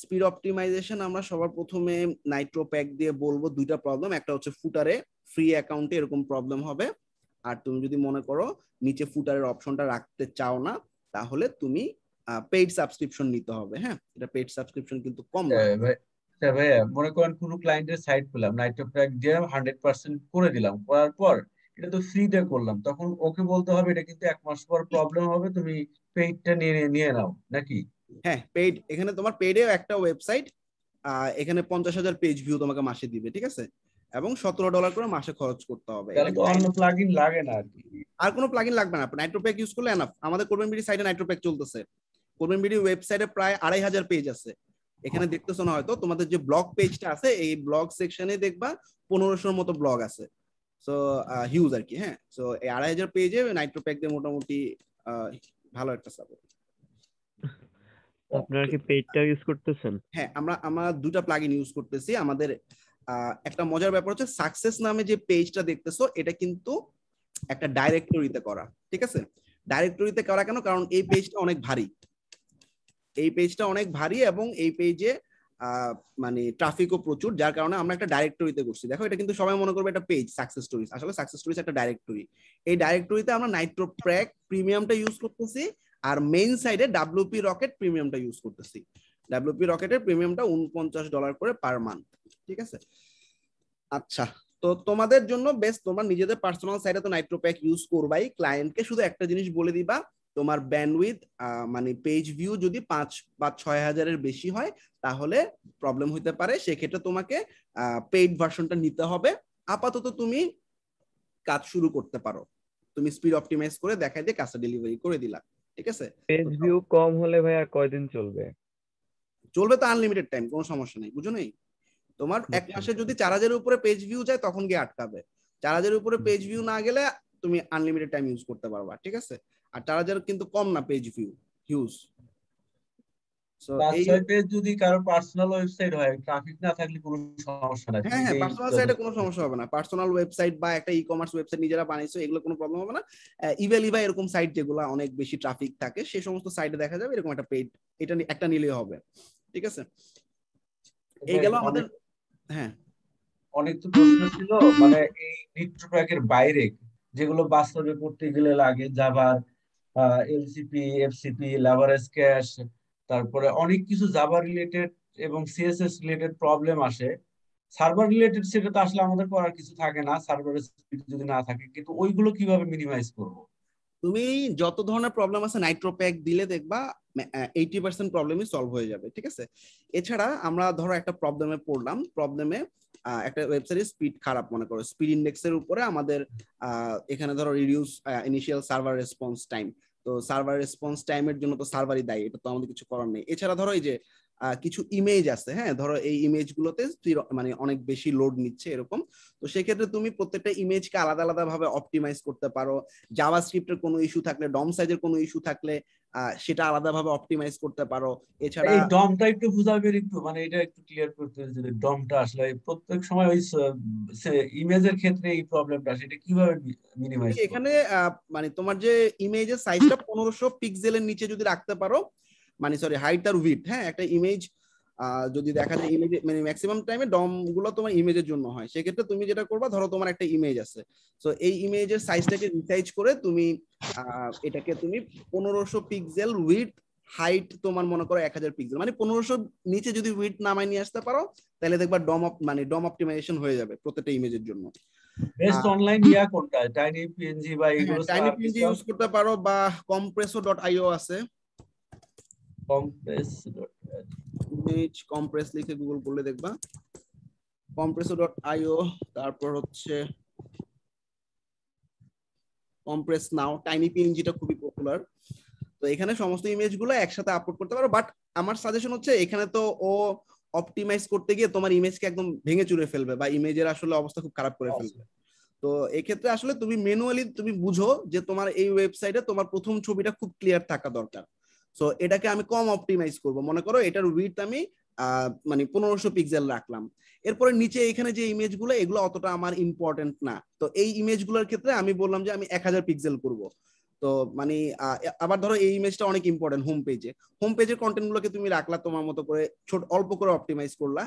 স্পিড অপটিমাইজেশন আমরা সবার প্রথমে নাইট্রো প্যাক দিয়ে বলবো দুইটা প্রবলেম একটা হচ্ছে ফুটারে ফ্রি অ্যাকাউন্টে এরকম প্রবলেম হবে আর তুমি যদি মনে করো নিচে ফুটারের অপশনটা রাখতে চাও না তাহলে তুমি পেইড সাবস্ক্রিপশন নিতে হবে হ্যাঁ এটা পেইড সাবস্ক্রিপশন কিন্তু কম হ্যাঁ, হ্যাঁ, ভাইয়া মনে করেন কোনো ক্লায়েন্টের সাইট পেলাম নাইট্রোপ্যাক দিয়ে হান্ড্রেড পার্সেন্ট করে দিলাম করার পর এটা তো ফ্রিতে করলাম তখন ওকে বলতে হবে এটা কিন্তু এক মাস পর প্রবলেম হবে তুমি পেইডটা নিয়ে নিয়ে নাও নাকি হ্যাঁ পেইড এখানে তোমার পেইডেও একটা ওয়েবসাইট এখানে পঞ্চাশ হাজার পেজ ভিউ তোমাকে মাসে দিবে ঠিক আছে এবং সতেরো ডলার করে মাসে খরচ করতে হবে না আর কোনো প্লাগিন লাগবে না নাইট্রোপ্যাক ইউজ করলে এনাফ আমাদের কোরবেন বিডি সাইডে নাইট্রোপ্যাক চলতেছে কোরবেন বিডি ওয়েবসাইটে প্রায় আড়াই হাজার পেজ আছে এখানে আচ্ছা। দেখতেছো না হয়তো তোমাদের যে ব্লগ পেজটা আছে এই ব্লগ সেকশনে দেখবা পনেরোশোর মতো ব্লগ আছে সো হিউজ আর কি হ্যাঁ সো এই আড়াই হাজার পেজে নাইট্রোপ্যাক দিয়ে মোটামুটি ভালো একটা সাপোর্ট আপনারা কি পেজটা ইউজ করতেছেন হ্যাঁ আমরা আমরা দুটা প্লাগইন ইউজ করতেছি আমাদের একটা মজার ব্যাপার হচ্ছে সাকসেস নামে যে পেজটা দেখতেছো এটা কিন্তু একটা ডাইরেক্টরিতে করা ঠিক আছে ডাইরেক্টরিতে করা কেন কারণ এই পেজটা অনেক ভারী এই পেজটা অনেক ভারী এবং এই পেজে মানে ট্রাফিকও প্রচুর যার কারণে আমরা একটা ডাইরেক্টরিতে করছি দেখো এটা কিন্তু সবাই মনে করবে একটা পেজ সাকসেস স্টোরিজ আসলে সাকসেস স্টোরিজ একটা ডাইরেক্টরি এই ডাইরেক্টরিতে আমরা নাইট্রো প্র্যাক প্রিমিয়ামটা ইউজ করতেছি আর মেইন সাইডে ডাব্লিউপি রকেট প্রিমিয়ামটা ইউজ করতেছি ডাব্লিউপি রকেটের প্রিমিয়ামটা উনপঞ্চাশ ডলার করে পার মান্থ ঠিক আছে আচ্ছা তো তোমাদের জন্য বেস্ট তোমার নিজেদের পার্সোনাল সাইডে তো নাইট্রোপ্যাক ইউজ করবাই ক্লায়েন্টকে শুধু একটা জিনিস বলে দিবা তোমার ব্যান্ডউইথ মানে পেজ ভিউ যদি পাঁচ বা ছয় হাজারের বেশি হয় তাহলে প্রবলেম হইতে পারে সেক্ষেত্রে তোমাকে পেইড ভার্সনটা নিতে হবে আপাতত তুমি কাজ শুরু করতে পারো তুমি স্পিড অপটিমাইজ করে দেখাই যে কাজটা ডেলিভারি করে দিলা ঠিক আছে পেজ ভিউ কম হলে ভাই আর কয়দিন চলবে চলবে তো আনলিমিটেড টাইম কোনো সমস্যা নেই বুঝো নেই তোমার এক মাসে যদি চার হাজারের উপরে পেজ ভিউ যায় তখন গিয়ে আটকাবে চার হাজারের উপরে পেজ ভিউ না গেলে তুমি আনলিমিটেড টাইম ইউজ করতে পারবা ঠিক আছে আর চার হাজার কিন্তু কম না পেজ ভিউ হিউজ হ্যাঁ পার্সোনাল হ্যাঁ, কোনো সমস্যা হবে না পার্সোনাল ওয়েবসাইট বা একটা ই কমার্স ওয়েবসাইট নিজেরা এগুলো কোনো প্রবলেম হবে না এরকম সাইট যেগুলো অনেক বেশি ট্রাফিক থাকে সে সমস্ত সাইটে দেখা যাবে এরকম একটা পেড এটা একটা নিলেই হবে ঠিক আছে এই গেল আমাদের হ্যাঁ অনেক তো প্রশ্ন ছিল মানে এই নিট্রো প্যাকের বাইরে যেগুলো বাস্তবে করতে গেলে লাগে জাভার এলসিপি এফসিপি লাভারেজ ক্যাশ তারপরে অনেক কিছু জাভা রিলেটেড এবং সিএসএস রিলেটেড প্রবলেম আসে সার্ভার রিলেটেড সেটা তো আসলে আমাদের করার কিছু থাকে না সার্ভারের যদি না থাকে কিন্তু ওইগুলো কিভাবে মিনিমাইজ করবো তুমি যত ধরনের প্রবলেম আছে নাইট্রোপ্যাক দিলে দেখবা এইটি পার্সেন্ট প্রবলেমই সলভ হয়ে যাবে ঠিক আছে এছাড়া আমরা ধরো একটা প্রবলেমে পড়লাম প্রবলেমে একটা ওয়েবসাইট স্পিড খারাপ মনে করো স্পিড ইন্ডেক্সের উপরে আমাদের এখানে ধরো reduce initial server response time তো সার্ভার রেসপন্স টাইমের জন্য তো সার্ভারই দায়ী এটা তো আমাদের কিছু করার নেই এছাড়া ধরো এই যে কিছু ইমেজ আছে হ্যাঁ ধরো এই ইমেজ গুলোতে মানে অনেক বেশি লোড নিচ্ছে এরকম তো সেক্ষেত্রে তুমি প্রত্যেকটা ইমেজকে আলাদা আলাদা ভাবে অপটিমাইজ করতে পারো জাভা স্ক্রিপ্টের কোনো ইস্যু থাকলে ডম সাইজের কোনো ইস্যু থাকলে সেটা আলাদা ভাবে অপটিমাইজ করতে পারো এছাড়া এই ডমটা একটু বুঝাবে একটু মানে এটা একটু ক্লিয়ার করতে যে ডমটা আসলে প্রত্যেক সময় ওই ইমেজের ক্ষেত্রে এই প্রবলেমটা এটা কিভাবে মিনিমাইজ এখানে মানে তোমার যে ইমেজের সাইজটা 1500 পিক্সেলের নিচে যদি রাখতে পারো মানে সরি হাইট আর উইথ হ্যাঁ একটা ইমেজ যদি দেখা যায় ইমেজ মানে ম্যাক্সিমাম টাইমে ডম গুলো তোমার ইমেজের জন্য হয় সেক্ষেত্রে তুমি যেটা করবা ধরো তোমার একটা ইমেজ আছে তো এই ইমেজের সাইজটাকে রিসাইজ করে তুমি এটাকে তুমি পনেরোশো পিক্সেল উইথ হাইট তোমার মনে করো এক হাজার পিক্সেল মানে পনেরোশো নিচে যদি উইথ নামায় নিয়ে আসতে পারো তাহলে দেখবা ডম মানে ডম অপটিমাইজেশন হয়ে যাবে প্রত্যেকটা ইমেজের জন্য বেস্ট অনলাইন ইয়া কোনটা টাইনি পিএনজি বা হ্যাঁ, এগুলো টাইনি পিএনজি ইউজ করতে পারো বা আইও আছে compress ইমেজ compress লিখে গুগল করলে দেখবা compressor.io তারপর হচ্ছে compress নাও টাইনি পিএনজি টা খুবই পপুলার তো এখানে সমস্ত ইমেজ গুলো একসাথে আপলোড করতে পারো বাট আমার সাজেশন হচ্ছে এখানে তো ও অপটিমাইজ করতে গিয়ে তোমার ইমেজকে একদম ভেঙে চুরে ফেলবে বা ইমেজের আসলে অবস্থা খুব খারাপ করে ফেলবে তো এক্ষেত্রে আসলে তুমি ম্যানুয়ালি তুমি বুঝো যে তোমার এই ওয়েবসাইটে তোমার প্রথম ছবিটা খুব ক্লিয়ার থাকা দরকার সো এটাকে আমি কম অপটিমাইজ করব মনে করো এটার উইথ আমি মানে পনেরোশো পিক্সেল রাখলাম এরপরে নিচে এখানে যে ইমেজ গুলো এগুলো অতটা আমার ইম্পর্টেন্ট না তো এই ইমেজ গুলোর ক্ষেত্রে আমি বললাম যে আমি এক হাজার পিক্সেল করবো তো মানে আবার ধরো এই ইমেজটা অনেক ইম্পর্টেন্ট হোম পেজে হোম পেজের কন্টেন্ট গুলোকে তুমি রাখলা তোমার মতো করে ছোট অল্প করে অপটিমাইজ করলা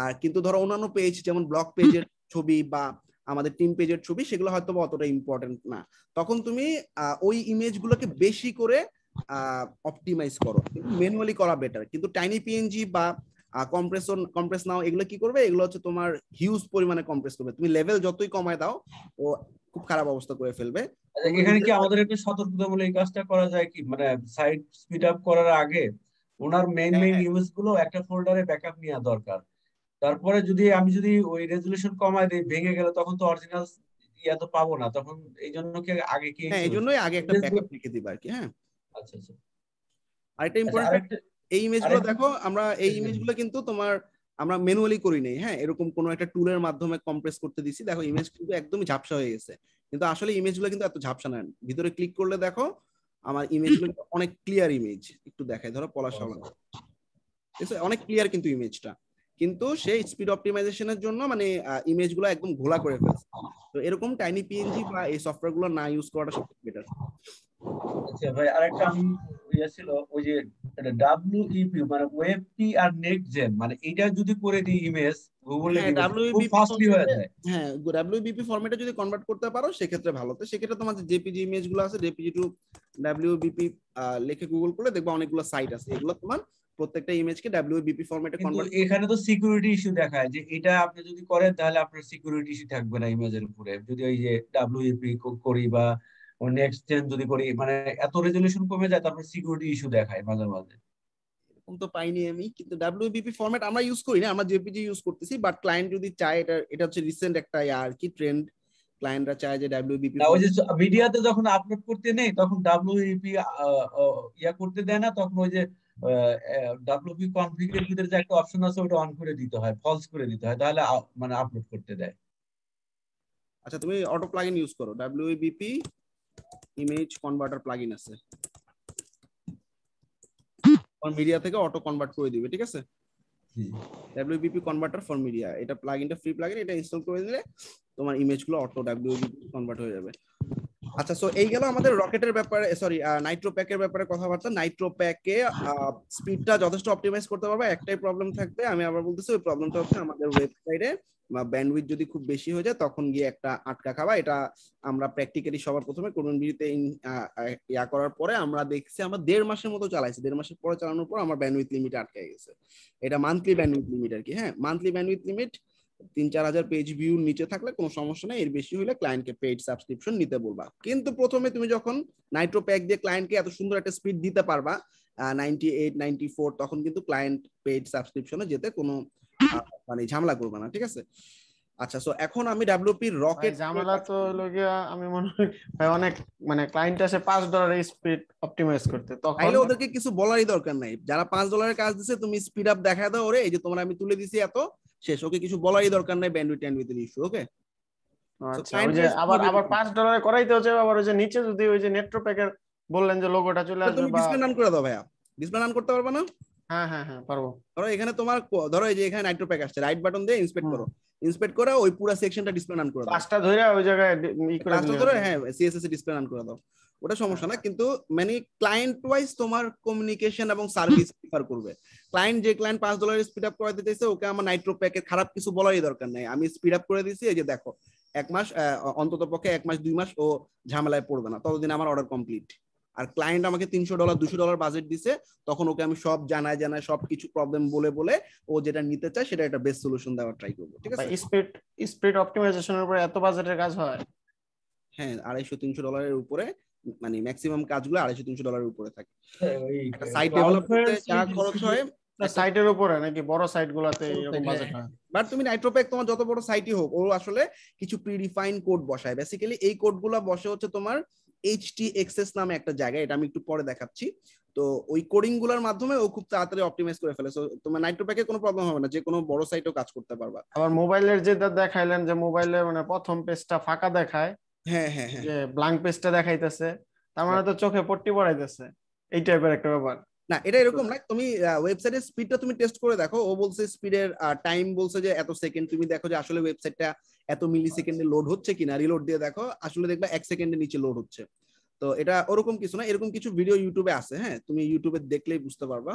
আর কিন্তু ধরো অন্যান্য পেজ যেমন ব্লক পেজের ছবি বা আমাদের টিম পেজের ছবি সেগুলো হয়তো অতটা ইম্পর্টেন্ট না তখন তুমি ওই ইমেজ গুলোকে বেশি করে অপটিমাইজ করো ম্যানুয়ালি করা বেটার কিন্তু টাইনি পিএনজি বা কম্প্রেসন কম্প্রেস নাও এগুলো কি করবে এগুলো হচ্ছে তোমার হিউজ পরিমাণে কম্প্রেস করবে তুমি লেভেল যতই কমায় দাও ও খুব খারাপ অবস্থা করে ফেলবে আচ্ছা, এখানে কি আমাদের একটু সতর্কতামূলক এই কাজটা করা যায় কি মানে সাইট স্পিড আপ করার আগে ওনার মেইন মেইন ইউজ গুলো একটা ফোল্ডারে ব্যাকআপ নেওয়া দরকার তারপরে যদি আমি যদি ওই রেজুলেশন কমায় দিই ভেঙে গেলে তখন তো অরিজিনাল ইয়া তো পাবো না তখন এই জন্য কি আগে কি হ্যাঁ, এই জন্যই আগে একটা ব্যাকআপ লিখে দিবা আর কি হ্যাঁ আচ্ছা আচ্ছা আরেকটা ইম্পর্টেন্ট আচ্ছা, এই ইমেজগুলো দেখো আমরা এই ইমেজগুলো কিন্তু তোমার আমরা ম্যানুয়ালি করি নাই হ্যাঁ এরকম কোনো একটা টুলের মাধ্যমে কম্প্রেস করতে দিছি দেখো ইমেজ কিন্তু একদমই ঝাপসা হয়ে গেছে কিন্তু আসলে ইমেজগুলো কিন্তু এত ঝাপসা না ভিতরে ক্লিক করলে দেখো আমার ইমেজগুলো অনেক ক্লিয়ার ইমেজ একটু দেখাই ধরো পলাশ আচ্ছা। অনেক ক্লিয়ার কিন্তু ইমেজটা কিন্তু সেই স্পিড অপটিমাইজেশনের জন্য মানে ইমেজ গুলো একদম ঘোলা করে ফেলছে তো এরকম টাইনি পিএনজি বা এই সফটওয়্যার গুলো না ইউজ করাটা সবচেয়ে বেটার আচ্ছা ভাই আরেকটা আমি ইয়ে ছিল ওই যে ডাব্লিউ ইপি e মানে ওয়েব পি আর নেট জেন মানে এটা যদি করে দিই ইমেজ গুগলে হ্যাঁ, e খুব ফাস্টলি হয়ে যায় হ্যাঁ ডাব্লিউবিপি ফরম্যাটে e যদি কনভার্ট করতে পারো সেক্ষেত্রে ভালো তো সেক্ষেত্রে তোমাদের জেপিজি ইমেজ গুলো আছে জেপিজি টু ডাব্লিউবিপি লিখে গুগল করলে দেখবা অনেকগুলো সাইট আছে এগুলো তোমার প্রত্যেকটা ইমেজকে ডাব্লিউবিপি ফরম্যাটে কনভার্ট এখানে তো সিকিউরিটি ইস্যু দেখায় যে এটা আপনি যদি করেন তাহলে আপনার সিকিউরিটি ইস্যু থাকবে না ইমেজের উপরে যদি ওই যে ডাব্লিউবিপি করি বা ও নেক্সট জেন যদি করি মানে এত রেজুলেশন কমে যায় তারপর সিকিউরিটি ইস্যু দেখায় মাঝে মাঝে এরকম তো পাইনি আমি কিন্তু ডাব্লিউবিপি ফরম্যাট আমরা ইউজ করি না আমরা জেপিজি ইউজ করতেছি বাট ক্লায়েন্ট যদি চায় এটা এটা হচ্ছে রিসেন্ট একটা আর কি ট্রেন্ড ক্লায়েন্টরা চায় যে ডাব্লিউবিপি না ওই যে মিডিয়াতে যখন আপলোড করতে নেই তখন ডাব্লিউবিপি ইয়া করতে দেয় না তখন ওই যে ডাব্লিউবি কনফিগারের ভিতরে যে একটা অপশন আছে ওটা অন করে দিতে হয় ফলস করে দিতে হয় তাহলে মানে আপলোড করতে দেয় আচ্ছা তুমি অটো প্লাগইন ইউজ করো ডাব্লিউবিপি ইমেজ কনভার্টার প্লাগইন আছে ফর মিডিয়া থেকে অটো কনভার্ট করে দিবে ঠিক আছে ডাব্লিউবিপি কনভার্টার ফর মিডিয়া এটা প্লাগইনটা ফ্রি প্লাগইন এটা ইনস্টল করে দিলে তোমার ইমেজগুলো অটো ডব্লিউপিপি কনভার্ট হয়ে যাবে আচ্ছা সো এই গেল আমাদের রকেটের ব্যাপারে সরি নাইট্রো প্যাকের ব্যাপারে কথাবার্তা নাইট্রো প্যাকে স্পিডটা যথেষ্ট অপটিমাইজ করতে পারবে একটাই প্রবলেম থাকবে আমি আবার বলতেছি ওই প্রবলেমটা হচ্ছে আমাদের ওয়েবসাইটে ব্যান্ডউইথ যদি খুব বেশি হয়ে যায় তখন গিয়ে একটা আটকা খাওয়া এটা আমরা প্র্যাকটিক্যালি সবার প্রথমে কোরবানিতে ইয়া করার পরে আমরা দেখছি আমরা দেড় মাসের মতো চালাইছি দেড় মাসের পরে চালানোর পর আমার ব্যান্ডউইথ লিমিট আটকে গেছে এটা মান্থলি ব্যান্ডউইথ লিমিট আর কি হ্যাঁ মান্থলি ব্যান্ডউইথ লিমিট তিন চার হাজার পেজ ভিউর নিচে থাকলে কোনো সমস্যা নেই এর বেশি হলে ক্লায়েন্টকে পেইড সাবস্ক্রিপশন নিতে বলবা কিন্তু প্রথমে তুমি যখন নাইট্রো প্যাক দিয়ে ক্লায়েন্টকে এত সুন্দর একটা স্পিড দিতে পারবা নাইনটি এইট নাইনটি ফোর তখন কিন্তু ক্লায়েন্ট পেইড সাবস্ক্রিপশনে যেতে কোনো মানে ঝামেলা করবে না ঠিক আছে আচ্ছা সো এখন আমি ডব্লিউপি রকেট ঝামেলা তো লগিয়া আমি মনে হয় অনেক মানে ক্লায়েন্ট আসে 5 ডলারের স্পিড অপটিমাইজ করতে তখন তাহলে ওদেরকে কিছু বলারই দরকার নাই যারা 5 ডলারের কাজ দিছে তুমি স্পিড আপ দেখায় দাও ওরে এই যে তোমরা আমি তুলে দিছি এত শেষ ওকে কিছু বলারই দরকার নাই ব্যান্ডউইথ ট্যান্ডউইথের ইস্যু ওকে আবার আবার 5 ডলারে করাইতে হচ্ছে আবার ওই যে নিচে যদি ওই যে নেট্রো প্যাকের বললেন যে লোগোটা চলে আসবে বা ডিসপ্লে নাম করে দাও ভাইয়া ডিসপ্লে নাম করতে পারবা না হ্যাঁ হ্যাঁ হ্যাঁ পারবো ধরো এখানে তোমার ধরো এই যে এখানে নাইট্রো প্যাক আসছে রাইট বাটন দিয়ে ইন্সপেক্ট করো ইন্সপেক্ট করে ওই পুরো সেকশনটা ডিসপ্লে নান করে দাও পাঁচটা ধরে ওই জায়গায় ধরে হ্যাঁ সিএসএস ডিসপ্লে নান করে দাও ওটা সমস্যা না হ্যাঁ। কিন্তু মানে ক্লায়েন্ট ওয়াইজ তোমার কমিউনিকেশন এবং সার্ভিস প্রিফার করবে ক্লায়েন্ট যে ক্লায়েন্ট পাঁচ ডলারের স্পিড আপ করে দিতেছে ওকে আমার নাইট্রো প্যাকের খারাপ কিছু বলারই দরকার নাই আমি স্পিড আপ করে দিছি এই যে দেখো এক মাস অন্তত পক্ষে এক মাস দুই মাস ও ঝামেলায় পড়বে না ততদিন আমার অর্ডার কমপ্লিট আর ক্লায়েন্ট আমাকে তিনশো ডলার দুশো ডলার বাজেট দিছে তখন ওকে আমি সব জানায় জানায় সব কিছু প্রবলেম বলে বলে ও যেটা নিতে চায় সেটা একটা বেস্ট সলিউশন দেওয়ার ট্রাই করবো ঠিক আছে স্পিড স্পিড অপটিমাইজেশনের উপরে এত বাজেটের কাজ হয় হ্যাঁ আড়াইশো তিনশো ডলারের উপরে মানে ম্যাক্সিমাম কাজগুলো আড়াইশো তিনশো ডলারের উপরে থাকে সাইট ডেভেলপ করতে যা খরচ হয় সাইটের উপরে নাকি বড় সাইট গুলাতে এরকম বাজেট হয় বাট হ্যাঁ, তুমি নাইট্রোপ্যাক তোমার যত বড় সাইটই হোক ও আসলে কিছু প্রিডিফাইন কোড বসায় বেসিক্যালি এই কোডগুলো বসে হচ্ছে তোমার এইচটি এক্সেস নামে একটা জায়গা এটা আমি একটু পরে দেখাচ্ছি তো ওই কোডিং গুলোর মাধ্যমে ও খুব তাড়াতাড়ি অপটিমাইজ করে ফেলে সো তোমার নাইট্রো প্যাকে কোনো প্রবলেম হবে না যে কোনো বড় সাইটও কাজ করতে পারবা আবার মোবাইলের যেটা দেখাইলেন যে মোবাইলে মানে প্রথম পেজটা ফাঁকা দেখায় হ্যাঁ হ্যাঁ হ্যাঁ যে ব্ল্যাঙ্ক পেজটা দেখাইতেছে তার মানে হ্যাঁ। তো চোখে পট্টি পড়াইতেছে এই টাইপের একটা ব্যাপার না এটা এরকম না তুমি ওয়েবসাইটের স্পিডটা তুমি টেস্ট করে দেখো ও বলছে স্পিডের টাইম বলছে যে এত সেকেন্ড তুমি দেখো যে আসলে ওয়েবসাইটটা এত মিলি সেকেন্ডে লোড হচ্ছে কিনা রিলোড দিয়ে দেখো আসলে দেখবে এক সেকেন্ডে নিচে লোড হচ্ছে তো এটা ওরকম কিছু না এরকম কিছু ভিডিও ইউটিউবে আছে হ্যাঁ তুমি ইউটিউবে দেখলেই বুঝতে পারবা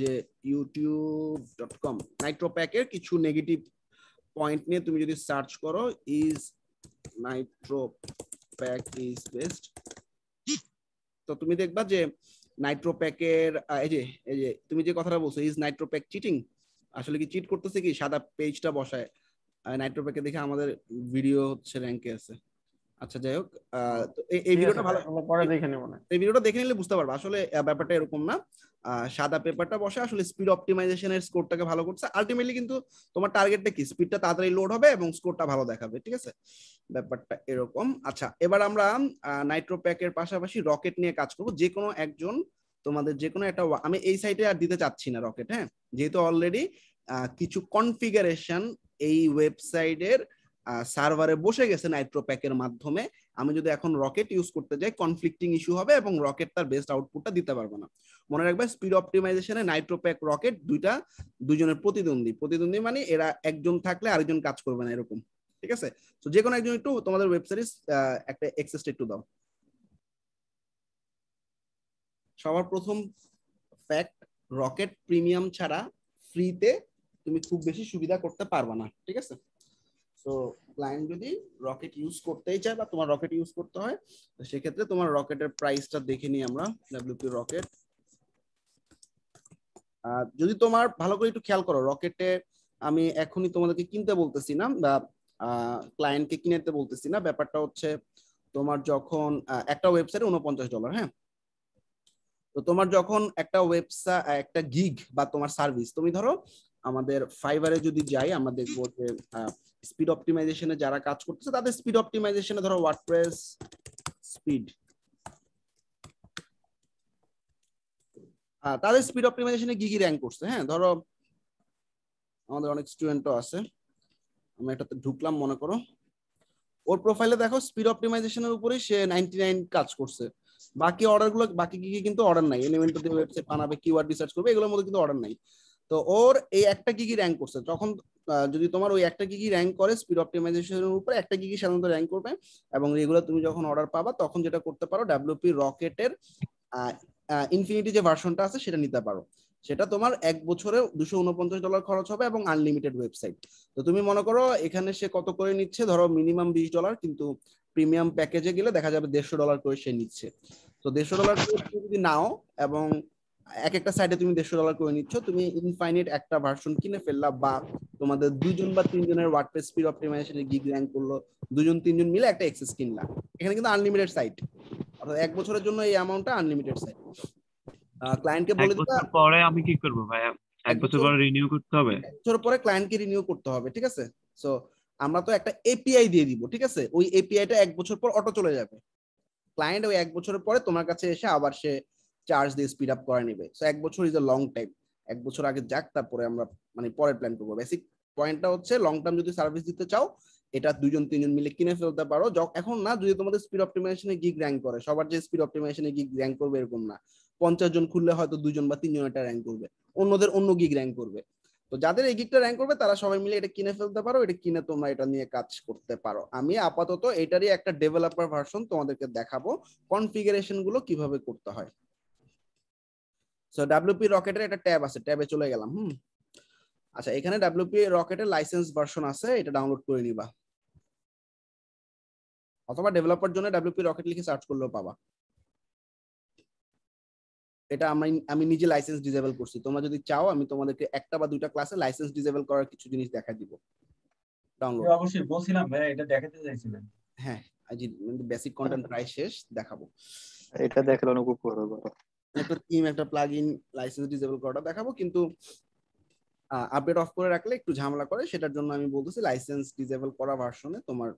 যে ইউটিউব ডট কম নাইট্রো প্যাকের কিছু নেগেটিভ পয়েন্ট নিয়ে তুমি যদি সার্চ করো is NitroPack is best তো তুমি দেখবা যে নাইট্রোপ্যাকের এই যে এই যে তুমি যে কথাটা বলছো ইজ নাইট্রোপ্যাক চিটিং আসলে কি চিট করতেছে কি সাদা পেজটা বসায় নাইট্রোপ্যাকে দেখে আমাদের ভিডিও হচ্ছে র্যাঙ্কে আছে আচ্ছা যাই হোক এই ভিডিওটা ভালো পরে দেখে নেব না এই ভিডিওটা দেখে নিলে বুঝতে পারবে আসলে ব্যাপারটা এরকম না সাদা পেপারটা বসে আসলে স্পিড অপটিমাইজেশনের স্কোরটাকে ভালো করছে আলটিমেটলি কিন্তু তোমার টার্গেটটা কি স্পিডটা তাড়াতাড়ি লোড হবে এবং স্কোরটা ভালো দেখাবে ঠিক আছে ব্যাপারটা এরকম আচ্ছা এবার আমরা নাইট্রো প্যাকের পাশাপাশি রকেট নিয়ে কাজ করব যে কোনো একজন তোমাদের যে কোনো একটা আমি এই সাইটে আর দিতে চাচ্ছি না রকেট হ্যাঁ যেহেতু অলরেডি কিছু কনফিগারেশন এই ওয়েবসাইটের সার্ভারে বসে গেছে নাইট্রো প্যাকের মাধ্যমে আমি যদি এখন রকেট ইউজ করতে যাই কনফ্লিক্টিং ইস্যু হবে এবং রকেট তার বেস্ট আউটপুটটা দিতে পারবে না মনে রাখবে স্পিড অপটিমাইজেশনে নাইট্রো প্যাক রকেট দুইটা দুজনের প্রতিদ্বন্দ্বী প্রতিদ্বন্দ্বী মানে এরা একজন থাকলে আরেকজন কাজ করবে না এরকম ঠিক আছে তো যে কোনো একজন একটু তোমাদের ওয়েব একটা অ্যাক্সেস একটু দাও সবার প্রথম ফ্যাক্ট রকেট প্রিমিয়াম ছাড়া ফ্রিতে তুমি খুব বেশি সুবিধা করতে পারবে না ঠিক আছে সো ক্লায়েন্ট যদি রকেট ইউজ করতেই চায় বা তোমার রকেট ইউজ করতে হয় তো সেক্ষেত্রে তোমার রকেটের প্রাইসটা দেখে নিই আমরা ডাব্লিউপি রকেট যদি তোমার ভালো করে একটু খেয়াল করো রকেটে আমি এখনই তোমাদেরকে কিনতে বলতেছি না বা ক্লায়েন্টকে কিনতে বলতেছি না ব্যাপারটা হচ্ছে তোমার যখন একটা ওয়েবসাইটে উনপঞ্চাশ ডলার হ্যাঁ তো তোমার যখন একটা ওয়েবসাইট একটা গিগ বা তোমার সার্ভিস তুমি ধরো আমাদের ফাইবারে যদি যাই আমরা দেখবো যে স্পিড অপটিমাইজেশনে যারা কাজ করতেছে তাদের স্পিড অপটিমাইজেশনে ধরো ওয়ার্ডপ্রেস স্পিড তাদের স্পিড অপটিমাইজেশনে কি র্যাঙ্ক করছে হ্যাঁ ধরো আমাদের অনেক স্টুডেন্টও আছে আমি এটাতে ঢুকলাম মনে করো ওর প্রোফাইলে দেখো স্পিড অপটিমাইজেশনের উপরে সে নাইন কাজ করছে বাকি অর্ডারগুলো বাকি কি কিন্তু অর্ডার নাই এলিমেন্ট দিয়ে ওয়েবসাইট বানাবে কিওয়ার্ড রিসার্চ করবে এগুলোর মধ্যে কিন্তু অর্ডার নাই তো ওর এই একটা কি কি র্যাঙ্ক করছে যখন যদি তোমার ওই একটা কি কি র্যাঙ্ক করে স্পিড অপটিমাইজেশনের উপরে একটা কি কি সাধারণত র্যাঙ্ক করবে এবং রেগুলার তুমি যখন অর্ডার পাবা তখন যেটা করতে পারো ডাব্লিউপি রকেটের ইনফিনিটি যে ভার্সনটা আছে সেটা নিতে পারো সেটা তোমার এক বছরে দুশো উনপঞ্চাশ ডলার খরচ হবে এবং আনলিমিটেড ওয়েবসাইট তো তুমি মনে করো এখানে সে কত করে নিচ্ছে ধরো মিনিমাম বিশ ডলার কিন্তু প্রিমিয়াম প্যাকেজে গেলে দেখা যাবে দেড়শো ডলার করে সে নিচ্ছে তো দেড়শো ডলার করে যদি নাও এবং এক একটা সাইডে তুমি দেড়শো ডলার করে নিচ্ছ তুমি ইনফাইনিট একটা ভার্সন কিনে ফেললা বা তোমাদের দুজন বা তিনজনের WordPress speed optimization gig rank করলো দুজন তিনজন মিলে একটা এক্সেস কিনলা এখানে কিন্তু আনলিমিটেড সাইট অর্থাৎ এক বছরের জন্য এই অ্যামাউন্টটা আনলিমিটেড সাইট ক্লায়েন্টকে বলে দিবা পরে আমি কি করব ভাইয়া এক বছর পরে রিনিউ করতে হবে এক বছর পরে ক্লায়েন্টকে রিনিউ করতে হবে ঠিক আছে সো আমরা তো একটা এপিআই দিয়ে দিব ঠিক আছে ওই এপিআইটা এক বছর পর অটো চলে যাবে ক্লায়েন্ট ওই এক বছরের পরে তোমার কাছে এসে আবার সে চার্জ দিয়ে স্পিড আপ করে নেবে সো এক বছর ইজ এ লং টাইম এক বছর আগে যাক তারপরে আমরা মানে পরের প্ল্যান করবো বেসিক পয়েন্টটা হচ্ছে লং টার্ম যদি সার্ভিস দিতে চাও এটা দুজন তিনজন মিলে কিনে ফেলতে পারো এখন না যদি তোমাদের স্পিড অপটিমাইজেশনে গিগ র্যাঙ্ক করে সবার যে স্পিড অপটিমাইজেশনে গিগ র্যাঙ্ক করবে এরকম না পঞ্চাশ জন খুললে হয়তো দুজন বা তিনজন এটা র্যাঙ্ক করবে অন্যদের অন্য গিগ র্যাঙ্ক করবে তো যাদের এই গিগটা র্যাঙ্ক করবে তারা সবাই মিলে এটা কিনে ফেলতে পারো এটা কিনে তোমরা এটা নিয়ে কাজ করতে পারো আমি আপাতত এটারই একটা ডেভেলপার ভার্সন তোমাদেরকে দেখাবো কনফিগারেশন গুলো কিভাবে করতে হয় সো ডাব্লিউপি রকেটের একটা ট্যাব আছে ট্যাবে চলে গেলাম হুম আচ্ছা এখানে ডাব্লিউপি রকেটের লাইসেন্স ভার্সন আছে এটা ডাউনলোড করে নিবা অথবা ডেভেলপার জন্য ডাব্লিউপি রকেট লিখে সার্চ করলেও পাবা এটা আমি আমি নিজে লাইসেন্স ডিজেবল করছি তোমরা যদি চাও আমি তোমাদেরকে একটা বা দুইটা ক্লাসে লাইসেন্স ডিজেবল করার কিছু জিনিস দেখা দিব ডাউনলোড অবশ্যই বলছিলাম ভাই এটা দেখাতে চাইছিলেন হ্যাঁ আজ বেসিক কন্টেন্ট প্রায় শেষ দেখাবো এটা দেখলে অনুভব করবো একটা থিম একটা প্লাগ ইন লাইসেন্স ডিসেবল করাটা দেখাবো কিন্তু আপডেট অফ করে রাখলে একটু ঝামেলা করে সেটার জন্য আমি বলতেছি লাইসেন্স ডিসেবল করা ভার্সনে তোমার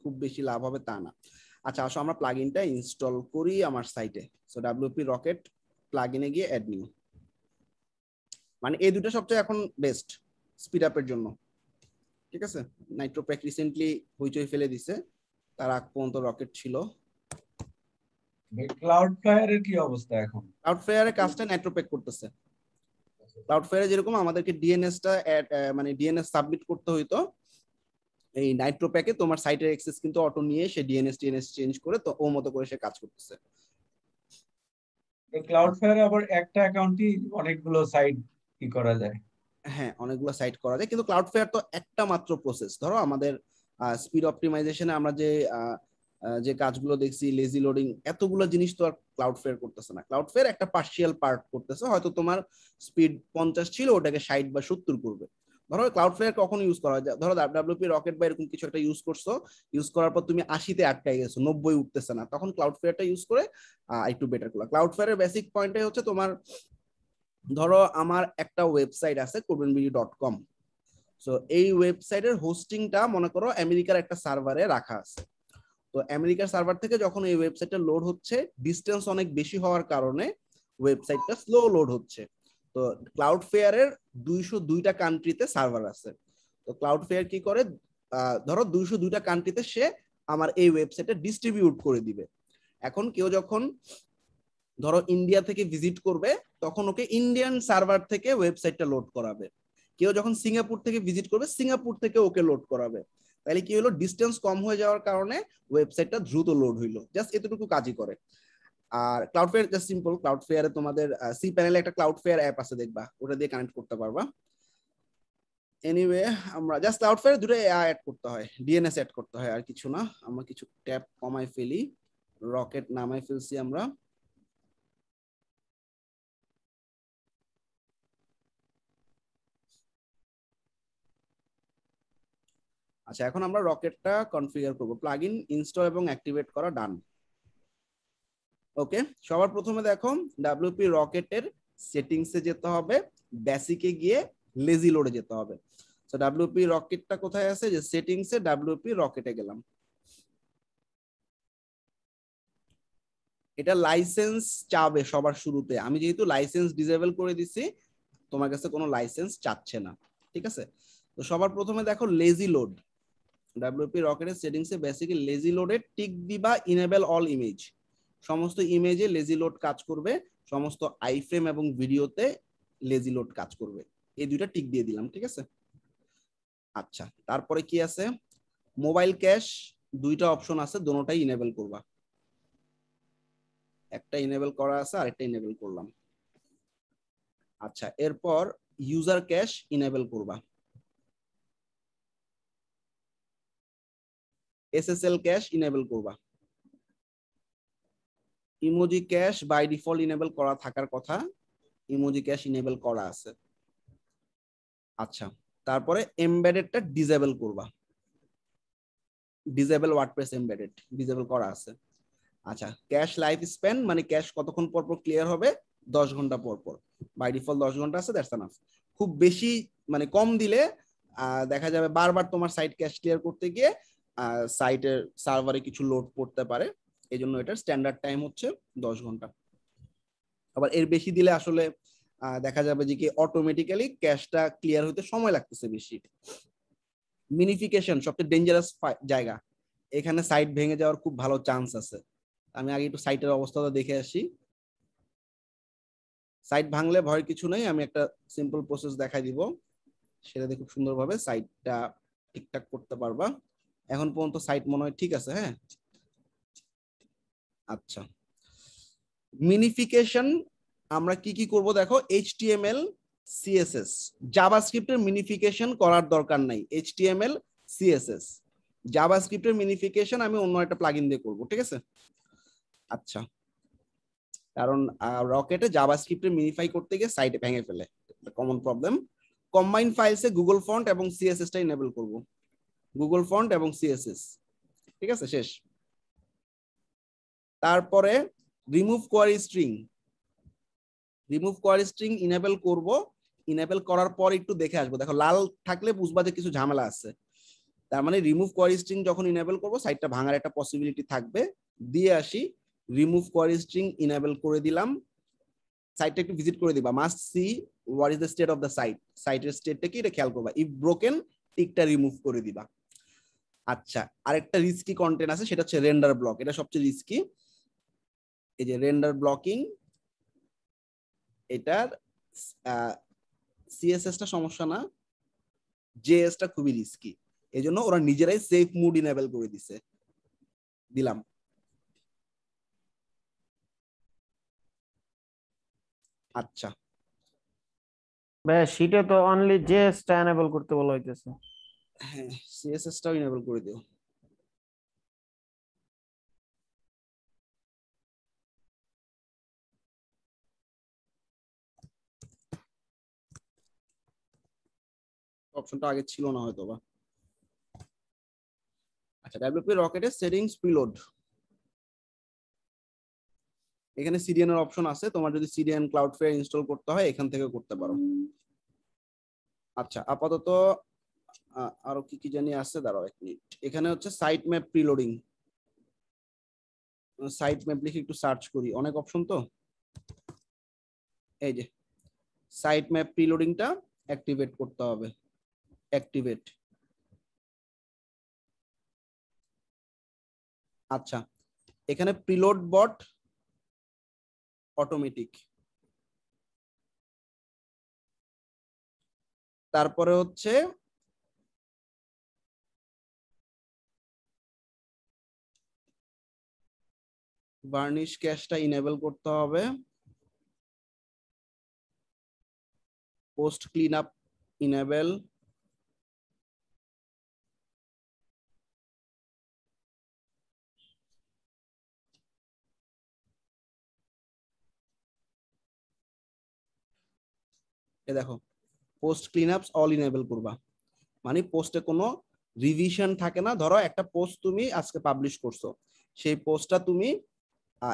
খুব বেশি লাভ হবে তা না আচ্ছা আসো আমরা প্লাগ ইনটা ইনস্টল করি আমার সাইটে সো ডাব্লিউপি রকেট প্লাগ ইনে গিয়ে অ্যাড নিউ মানে এই দুটো সবচেয়ে এখন বেস্ট স্পিড আপের জন্য ঠিক আছে নাইট্রোপ্যাক রিসেন্টলি হইচই ফেলে দিছে তার আগ পর্যন্ত রকেট ছিল ক্লাউড ফায়ারের কি অবস্থা এখন ক্লাউড ফায়ারের কাজটা নেটওপ্যাক করতেছে ক্লাউড ফায়ারে যেরকম আমাদেরকে ডিএনএসটা মানে ডিএনএস সাবমিট করতে হইতো এই নাইট্রোপ্যাকে তোমার সাইটের অ্যাক্সেস কিন্তু অটো নিয়ে সে ডিএনএস টিএনএস চেঞ্জ করে তো ও মতো করে সে কাজ করতেছে ক্লাউড ফায়ারে আবার একটা অ্যাকাউন্টই অনেকগুলো সাইট কি করা যায় হ্যাঁ অনেকগুলো সাইট করা যায় কিন্তু ক্লাউড ফায়ার তো একটা মাত্র প্রসেস ধরো আমাদের স্পিড অপটিমাইজেশনে আমরা যে যে কাজগুলো দেখছি লেজি লোডিং এতগুলো জিনিস তো আর ক্লাউড ফেয়ার করতেছে না ক্লাউড ফেয়ার একটা পার্শিয়াল পার্ট করতেছে হয়তো তোমার স্পিড পঞ্চাশ ছিল ওটাকে ষাট বা সত্তর করবে ধরো ক্লাউড ফেয়ার কখন ইউজ করা হয় ধরো ডাব্লিউপি রকেট বা এরকম কিছু একটা ইউজ করছো ইউজ করার পর তুমি আশিতে আটকাই গেছো নব্বই উঠতেছে না তখন ক্লাউড ফেয়ারটা ইউজ করে একটু বেটার করলো ক্লাউড ফেয়ারের বেসিক পয়েন্টটাই হচ্ছে তোমার ধরো আমার একটা ওয়েবসাইট আছে কোডবেন ডট কম সো এই ওয়েবসাইটের হোস্টিংটা মনে করো আমেরিকার একটা সার্ভারে রাখা আছে তো আমেরিকার সার্ভার থেকে যখন এই ওয়েবসাইটটা লোড হচ্ছে ডিস্টেন্স অনেক বেশি হওয়ার কারণে ওয়েবসাইটটা স্লো লোড হচ্ছে তো ক্লাউড ফেয়ারের দুইশো দুইটা কান্ট্রিতে সার্ভার আছে তো ক্লাউড ফেয়ার কি করে ধরো দুইশো দুইটা কান্ট্রিতে সে আমার এই ওয়েবসাইটে ডিস্ট্রিবিউট করে দিবে এখন কেউ যখন ধরো ইন্ডিয়া থেকে ভিজিট করবে তখন ওকে ইন্ডিয়ান সার্ভার থেকে ওয়েবসাইটটা লোড করাবে কেউ যখন সিঙ্গাপুর থেকে ভিজিট করবে সিঙ্গাপুর থেকে ওকে লোড করাবে তাহলে কি হলো ডিস্টেন্স কম হয়ে যাওয়ার কারণে ওয়েবসাইটটা দ্রুত লোড হইলো জাস্ট এতটুকু কাজই করে আর ক্লাউড ফেয়ার জাস্ট সিম্পল ক্লাউড ফেয়ারে তোমাদের সি প্যানেলে একটা ক্লাউড ফেয়ার অ্যাপ আছে দেখবা ওটা দিয়ে কানেক্ট করতে পারবা এনিওয়ে আমরা জাস্ট ক্লাউড ফেয়ার দুটো অ্যাড করতে হয় ডিএনএস অ্যাড করতে হয় আর কিছু না আমরা কিছু ট্যাব কমাই ফেলি রকেট নামাই ফেলছি আমরা আচ্ছা এখন আমরা রকেটটা কনফিগার করব প্লাগ ইন ইনস্টল এবং অ্যাক্টিভেট করা ডান ওকে সবার প্রথমে দেখো ডাব্লিউপি রকেটের সেটিংসে যেতে হবে বেসিকে গিয়ে লেজি লোডে যেতে হবে তো ডাব্লিউপি রকেটটা কোথায় আছে যে সেটিংসে ডাব্লিউপি রকেটে গেলাম এটা লাইসেন্স চাবে সবার শুরুতে আমি যেহেতু লাইসেন্স ডিসেবল করে দিছি তোমার কাছে কোনো লাইসেন্স চাচ্ছে না ঠিক আছে তো সবার প্রথমে দেখো লেজি লোড ডাব্লিউপি রকেটের সেটিংসে বেসিক্যালি লেজি লোডে টিক দিবা ইনেবেল অল ইমেজ সমস্ত ইমেজে লেজি লোড কাজ করবে সমস্ত আইফ্রেম এবং ভিডিওতে লেজি লোড কাজ করবে এই দুইটা টিক দিয়ে দিলাম ঠিক আছে আচ্ছা তারপরে কি আছে মোবাইল ক্যাশ দুইটা অপশন আছে দুটোটাই ইনেবল করবা একটা ইনেবল করা আছে আরেকটা ইনেবল করলাম আচ্ছা এরপর ইউজার ক্যাশ ইনেবল করবা এসএসএল ক্যাশ ইনেবল করবা emoji cache by default enable করা থাকার কথা ইমোজি ক্যাশ ইনেবল করা আছে আচ্ছা তারপরে এমবেডেডটা ডিজেবল করবা ডিজেবল ওয়ার্ডপ্রেস এমবেডেড ডিজেবল করা আছে আচ্ছা ক্যাশ লাইফ স্প্যান মানে ক্যাশ কতক্ষণ পর পর ক্লিয়ার হবে দশ ঘন্টা পর পর বাই ডিফল্ট দশ ঘন্টা আছে দ্যাটস এনাফ খুব বেশি মানে কম দিলে দেখা যাবে বারবার তোমার সাইট ক্যাশ ক্লিয়ার করতে গিয়ে সাইটের সার্ভারে কিছু লোড পড়তে পারে এই জন্য এটার স্ট্যান্ডার্ড টাইম হচ্ছে দশ ঘন্টা আবার এর বেশি দিলে আসলে দেখা যাবে যে কি অটোমেটিক্যালি ক্যাশটা ক্লিয়ার হতে সময় লাগতেছে বেশি মিনিফিকেশন সবচেয়ে ডেঞ্জারাস জায়গা এখানে সাইট ভেঙে যাওয়ার খুব ভালো চান্স আছে আমি আগে একটু সাইটের অবস্থাটা দেখে আসি সাইট ভাঙলে ভয়ের কিছু নেই আমি একটা সিম্পল প্রসেস দেখাই দিব সেটা দেখে খুব সুন্দরভাবে সাইটটা ঠিকঠাক করতে পারবা এখন পর্যন্ত সাইট মনে হয় ঠিক আছে হ্যাঁ আচ্ছা মিনিফিকেশন আমরা কি কি করব দেখো এইচটিএমএল সিএসএস জাভাস্ক্রিপ্টের মিনিফিকেশন করার দরকার নাই এইচটিএমএল সিএসএস জাভাস্ক্রিপ্টের মিনিফিকেশন আমি অন্য একটা প্লাগইন দিয়ে করব ঠিক আছে আচ্ছা কারণ রকেটে জাভাস্ক্রিপ্টের মিনিফাই করতে গিয়ে সাইটে ভেঙে ফেলে কমন প্রবলেম কম্বাইন ফাইলসে গুগল ফন্ট এবং সিএসএসটা ইনেবল করব গুগল ফন্ট এবং সিএসএস ঠিক আছে শেষ তারপরে remove query string remove query string enable করব ইনেবল করার পর একটু দেখে আসবো দেখো লাল থাকলে বুঝবা যে কিছু ঝামেলা আছে তার মানে রিমুভ কোয়ারি স্ট্রিং যখন ইনেবল করব সাইটটা ভাঙার একটা পসিবিলিটি থাকবে দিয়ে আসি রিমুভ কোয়ারি স্ট্রিং ইনেবল করে দিলাম সাইটটা একটু ভিজিট করে দিবা must see what is the state of the site সাইটের স্টেটটা কি এটা খেয়াল করবা ইফ ব্রোকেন টিকটা রিমুভ করে দিবা আচ্ছা আরেকটা রিস্কি কন্টেন্ট আছে সেটা হচ্ছে রেন্ডার ব্লক এটা সবচেয়ে রিস্কি এই যে রেন্ডার ব্লকিং এটার সিএসএসটা সমস্যা না জেএসটা খুবই রিস্কি এই জন্য ওরা নিজেরাই সেফ মুড ইনেবল করে দিছে দিলাম আচ্ছা ভাই সেটা তো অনলি জেএসটা এনেবল করতে বলা হইতেছে হ্যাঁ সিএসএসটাও ইনেবল করে দিও অপশনটা আগে ছিল না হয়তো বা আচ্ছা ডেভেলপি রকেটের সেটিংস প্রিলোড এখানে সিডিএন এর অপশন আছে তোমার যদি সিডিএন ক্লাউড ফেয়ার ইনস্টল করতে হয় এখান থেকে করতে পারো আচ্ছা আপাতত আরো কি কি জানি আছে দাঁড়াও এক মিনিট এখানে হচ্ছে site map preloading site map লিখে একটু সার্চ করি অনেক অপশন তো এই যে সাইট ম্যাপ প্রিলোডিংটা অ্যাক্টিভেট করতে হবে অ্যাক্টিভেট আচ্ছা এখানে প্রিলোড বট অটোমেটিক তারপরে হচ্ছে বার্নিশ ক্যাশটা ইনেবল করতে হবে পোস্ট ক্লিন আপ ইনেবল এ দেখো post clean ups all enable করবা মানে পোস্টে কোনো রিভিশন থাকে না ধরো একটা পোস্ট তুমি আজকে পাবলিশ করছো সেই পোস্টটা তুমি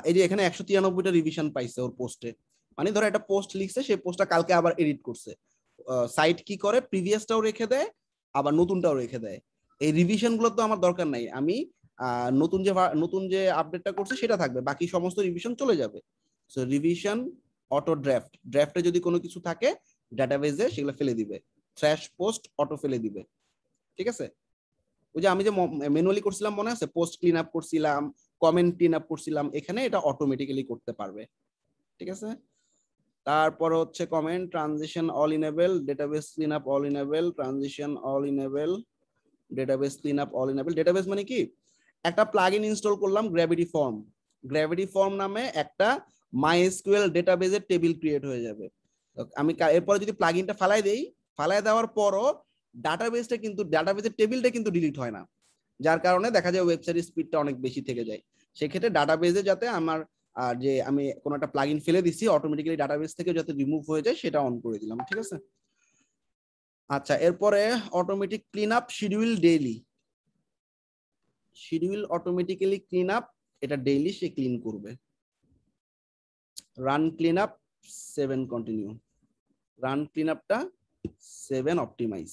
এই যে এখানে একশো তিরানব্বইটা রিভিশন পাইছে ওর পোস্টে মানে ধরো একটা পোস্ট লিখছে সেই পোস্টটা কালকে আবার এডিট করছে সাইট কি করে প্রিভিয়াসটাও রেখে দেয় আবার নতুনটাও রেখে দেয় এই রিভিশন গুলো তো আমার দরকার নাই আমি নতুন যে নতুন যে আপডেটটা করছে সেটা থাকবে বাকি সমস্ত রিভিশন চলে যাবে সো রিভিশন অটো ড্রাফট ড্রাফটে যদি কোনো কিছু থাকে ডাটাবেজে সেগুলো ফেলে দিবে থ্র্যাশ পোস্ট অটো ফেলে দিবে ঠিক আছে ওই যে আমি যে ম্যানুয়ালি করছিলাম মনে আছে পোস্ট ক্লিন আপ করছিলাম কমেন্ট টিন আপ করছিলাম এখানে এটা অটোমেটিক্যালি করতে পারবে ঠিক আছে তারপর হচ্ছে comment transition all enable database clean up all enable transition all enable database clean up all enable database মানে কি একটা প্লাগইন ইনস্টল করলাম গ্র্যাভিটি ফর্ম গ্র্যাভিটি ফর্ম নামে একটা মাইএসকিউএল ডেটাবেজের টেবিল ক্রিয়েট হয়ে যাবে আমি এরপরে যদি প্লাগইনটা ফালাই দেই ফালাই দেওয়ার পরও ডাটাবেসটা কিন্তু ডাটাবেসের টেবিলটা কিন্তু ডিলিট হয় না যার কারণে দেখা যায় ওয়েবসাইট স্পিডটা অনেক বেশি থেকে যায় সেক্ষেত্রে ডাটাবেজে যাতে আমার আর যে আমি কোনো একটা প্লাগ ইন ফেলে দিছি অটোমেটিক্যালি ডাটাবেস থেকে যাতে রিমুভ হয়ে যায় সেটা অন করে দিলাম ঠিক আছে আচ্ছা এরপরে automatic clean up schedule daily schedule automatically clean up এটা ডেইলি সে ক্লিন করবে run clean up seven continue run clean আপটা সেভেন অপটিমাইজ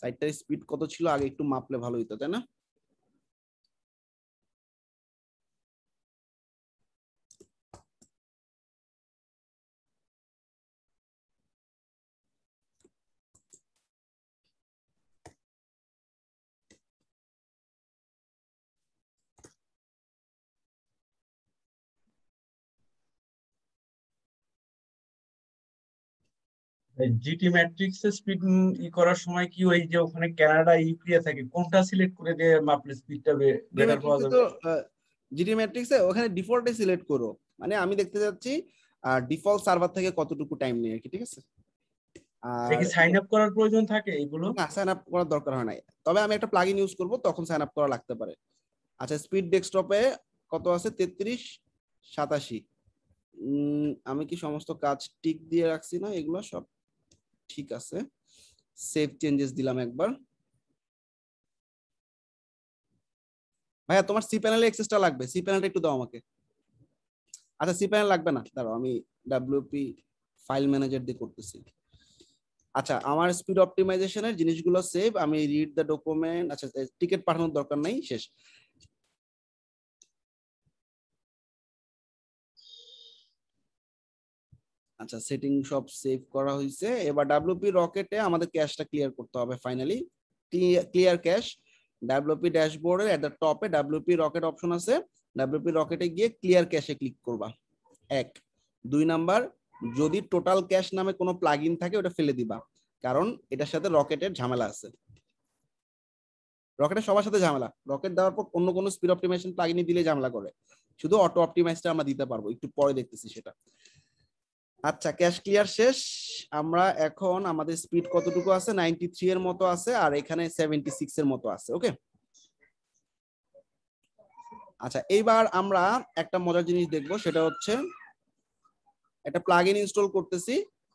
সাইডটার স্পিড কত ছিল আগে একটু মাপলে ভালো হতো তাই না জিটি ম্যাট্রিক্সে স্পিড ই করার সময় কি ওই যে ওখানে কানাডা ইউক্রিয়া থাকে কোনটা সিলেক্ট করে দিয়ে মাপলে স্পিডটা বেটার পাওয়া যাবে জিটি ম্যাট্রিক্সে ওখানে ডিফল্টে সিলেক্ট করো মানে আমি দেখতে যাচ্ছি ডিফল্ট সার্ভার থেকে কতটুকু টাইম নেয় কি ঠিক আছে আর সাইন আপ করার প্রয়োজন থাকে এগুলো না সাইন আপ করার দরকার হয় না তবে আমি একটা প্লাগইন ইউজ করব তখন সাইন আপ করা লাগতে পারে আচ্ছা স্পিড ডেস্কটপে কত আছে 33 87 আমি কি সমস্ত কাজ টিক দিয়ে রাখছি না এগুলো সব ঠিক আছে সেভ চেঞ্জেস দিলাম একবার ভাইয়া তোমার সি প্যানেলে এক্সেসটা লাগবে সি প্যানেলটা একটু দাও আমাকে আচ্ছা সি প্যানেল লাগবে না দাঁড়াও আমি ডাব্লিউপি ফাইল ম্যানেজার দিয়ে করতেছি আচ্ছা আমার স্পিড অপটিমাইজেশনের জিনিসগুলো সেভ আমি রিড দ্য ডকুমেন্ট আচ্ছা টিকিট পাঠানোর দরকার নাই শেষ আচ্ছা সেটিং সব সেভ করা হয়েছে এবার ডাব্লিউপি রকেটে আমাদের ক্যাশটা ক্লিয়ার করতে হবে ফাইনালি ক্লিয়ার ক্যাশ ডাব্লিউপি ড্যাশবোর্ডের এট দ্য টপে ডাব্লিউপি রকেট অপশন আছে ডাব্লিউপি রকেটে গিয়ে ক্লিয়ার ক্যাশে ক্লিক করবা এক দুই নাম্বার যদি টোটাল ক্যাশ নামে কোনো প্লাগ থাকে ওটা ফেলে দিবা কারণ এটার সাথে রকেটের ঝামেলা আছে রকেটের সবার সাথে ঝামেলা রকেট দেওয়ার পর অন্য কোনো স্পিড অপটিমাইজেশন প্লাগিনই দিলে ঝামেলা করে শুধু অটো অপটিমাইজটা আমরা দিতে পারবো একটু পরে দেখতেছি সেটা আচ্ছা ক্যাশ ক্লিয়ার শেষ আমরা এখন আমাদের স্পিড কতটুকু আছে 93 এর মতো আছে আর এখানে 76 এর মতো আছে ওকে আচ্ছা এইবার আমরা একটা মজার জিনিস দেখব সেটা হচ্ছে একটা প্লাগইন ইনস্টল করতেছি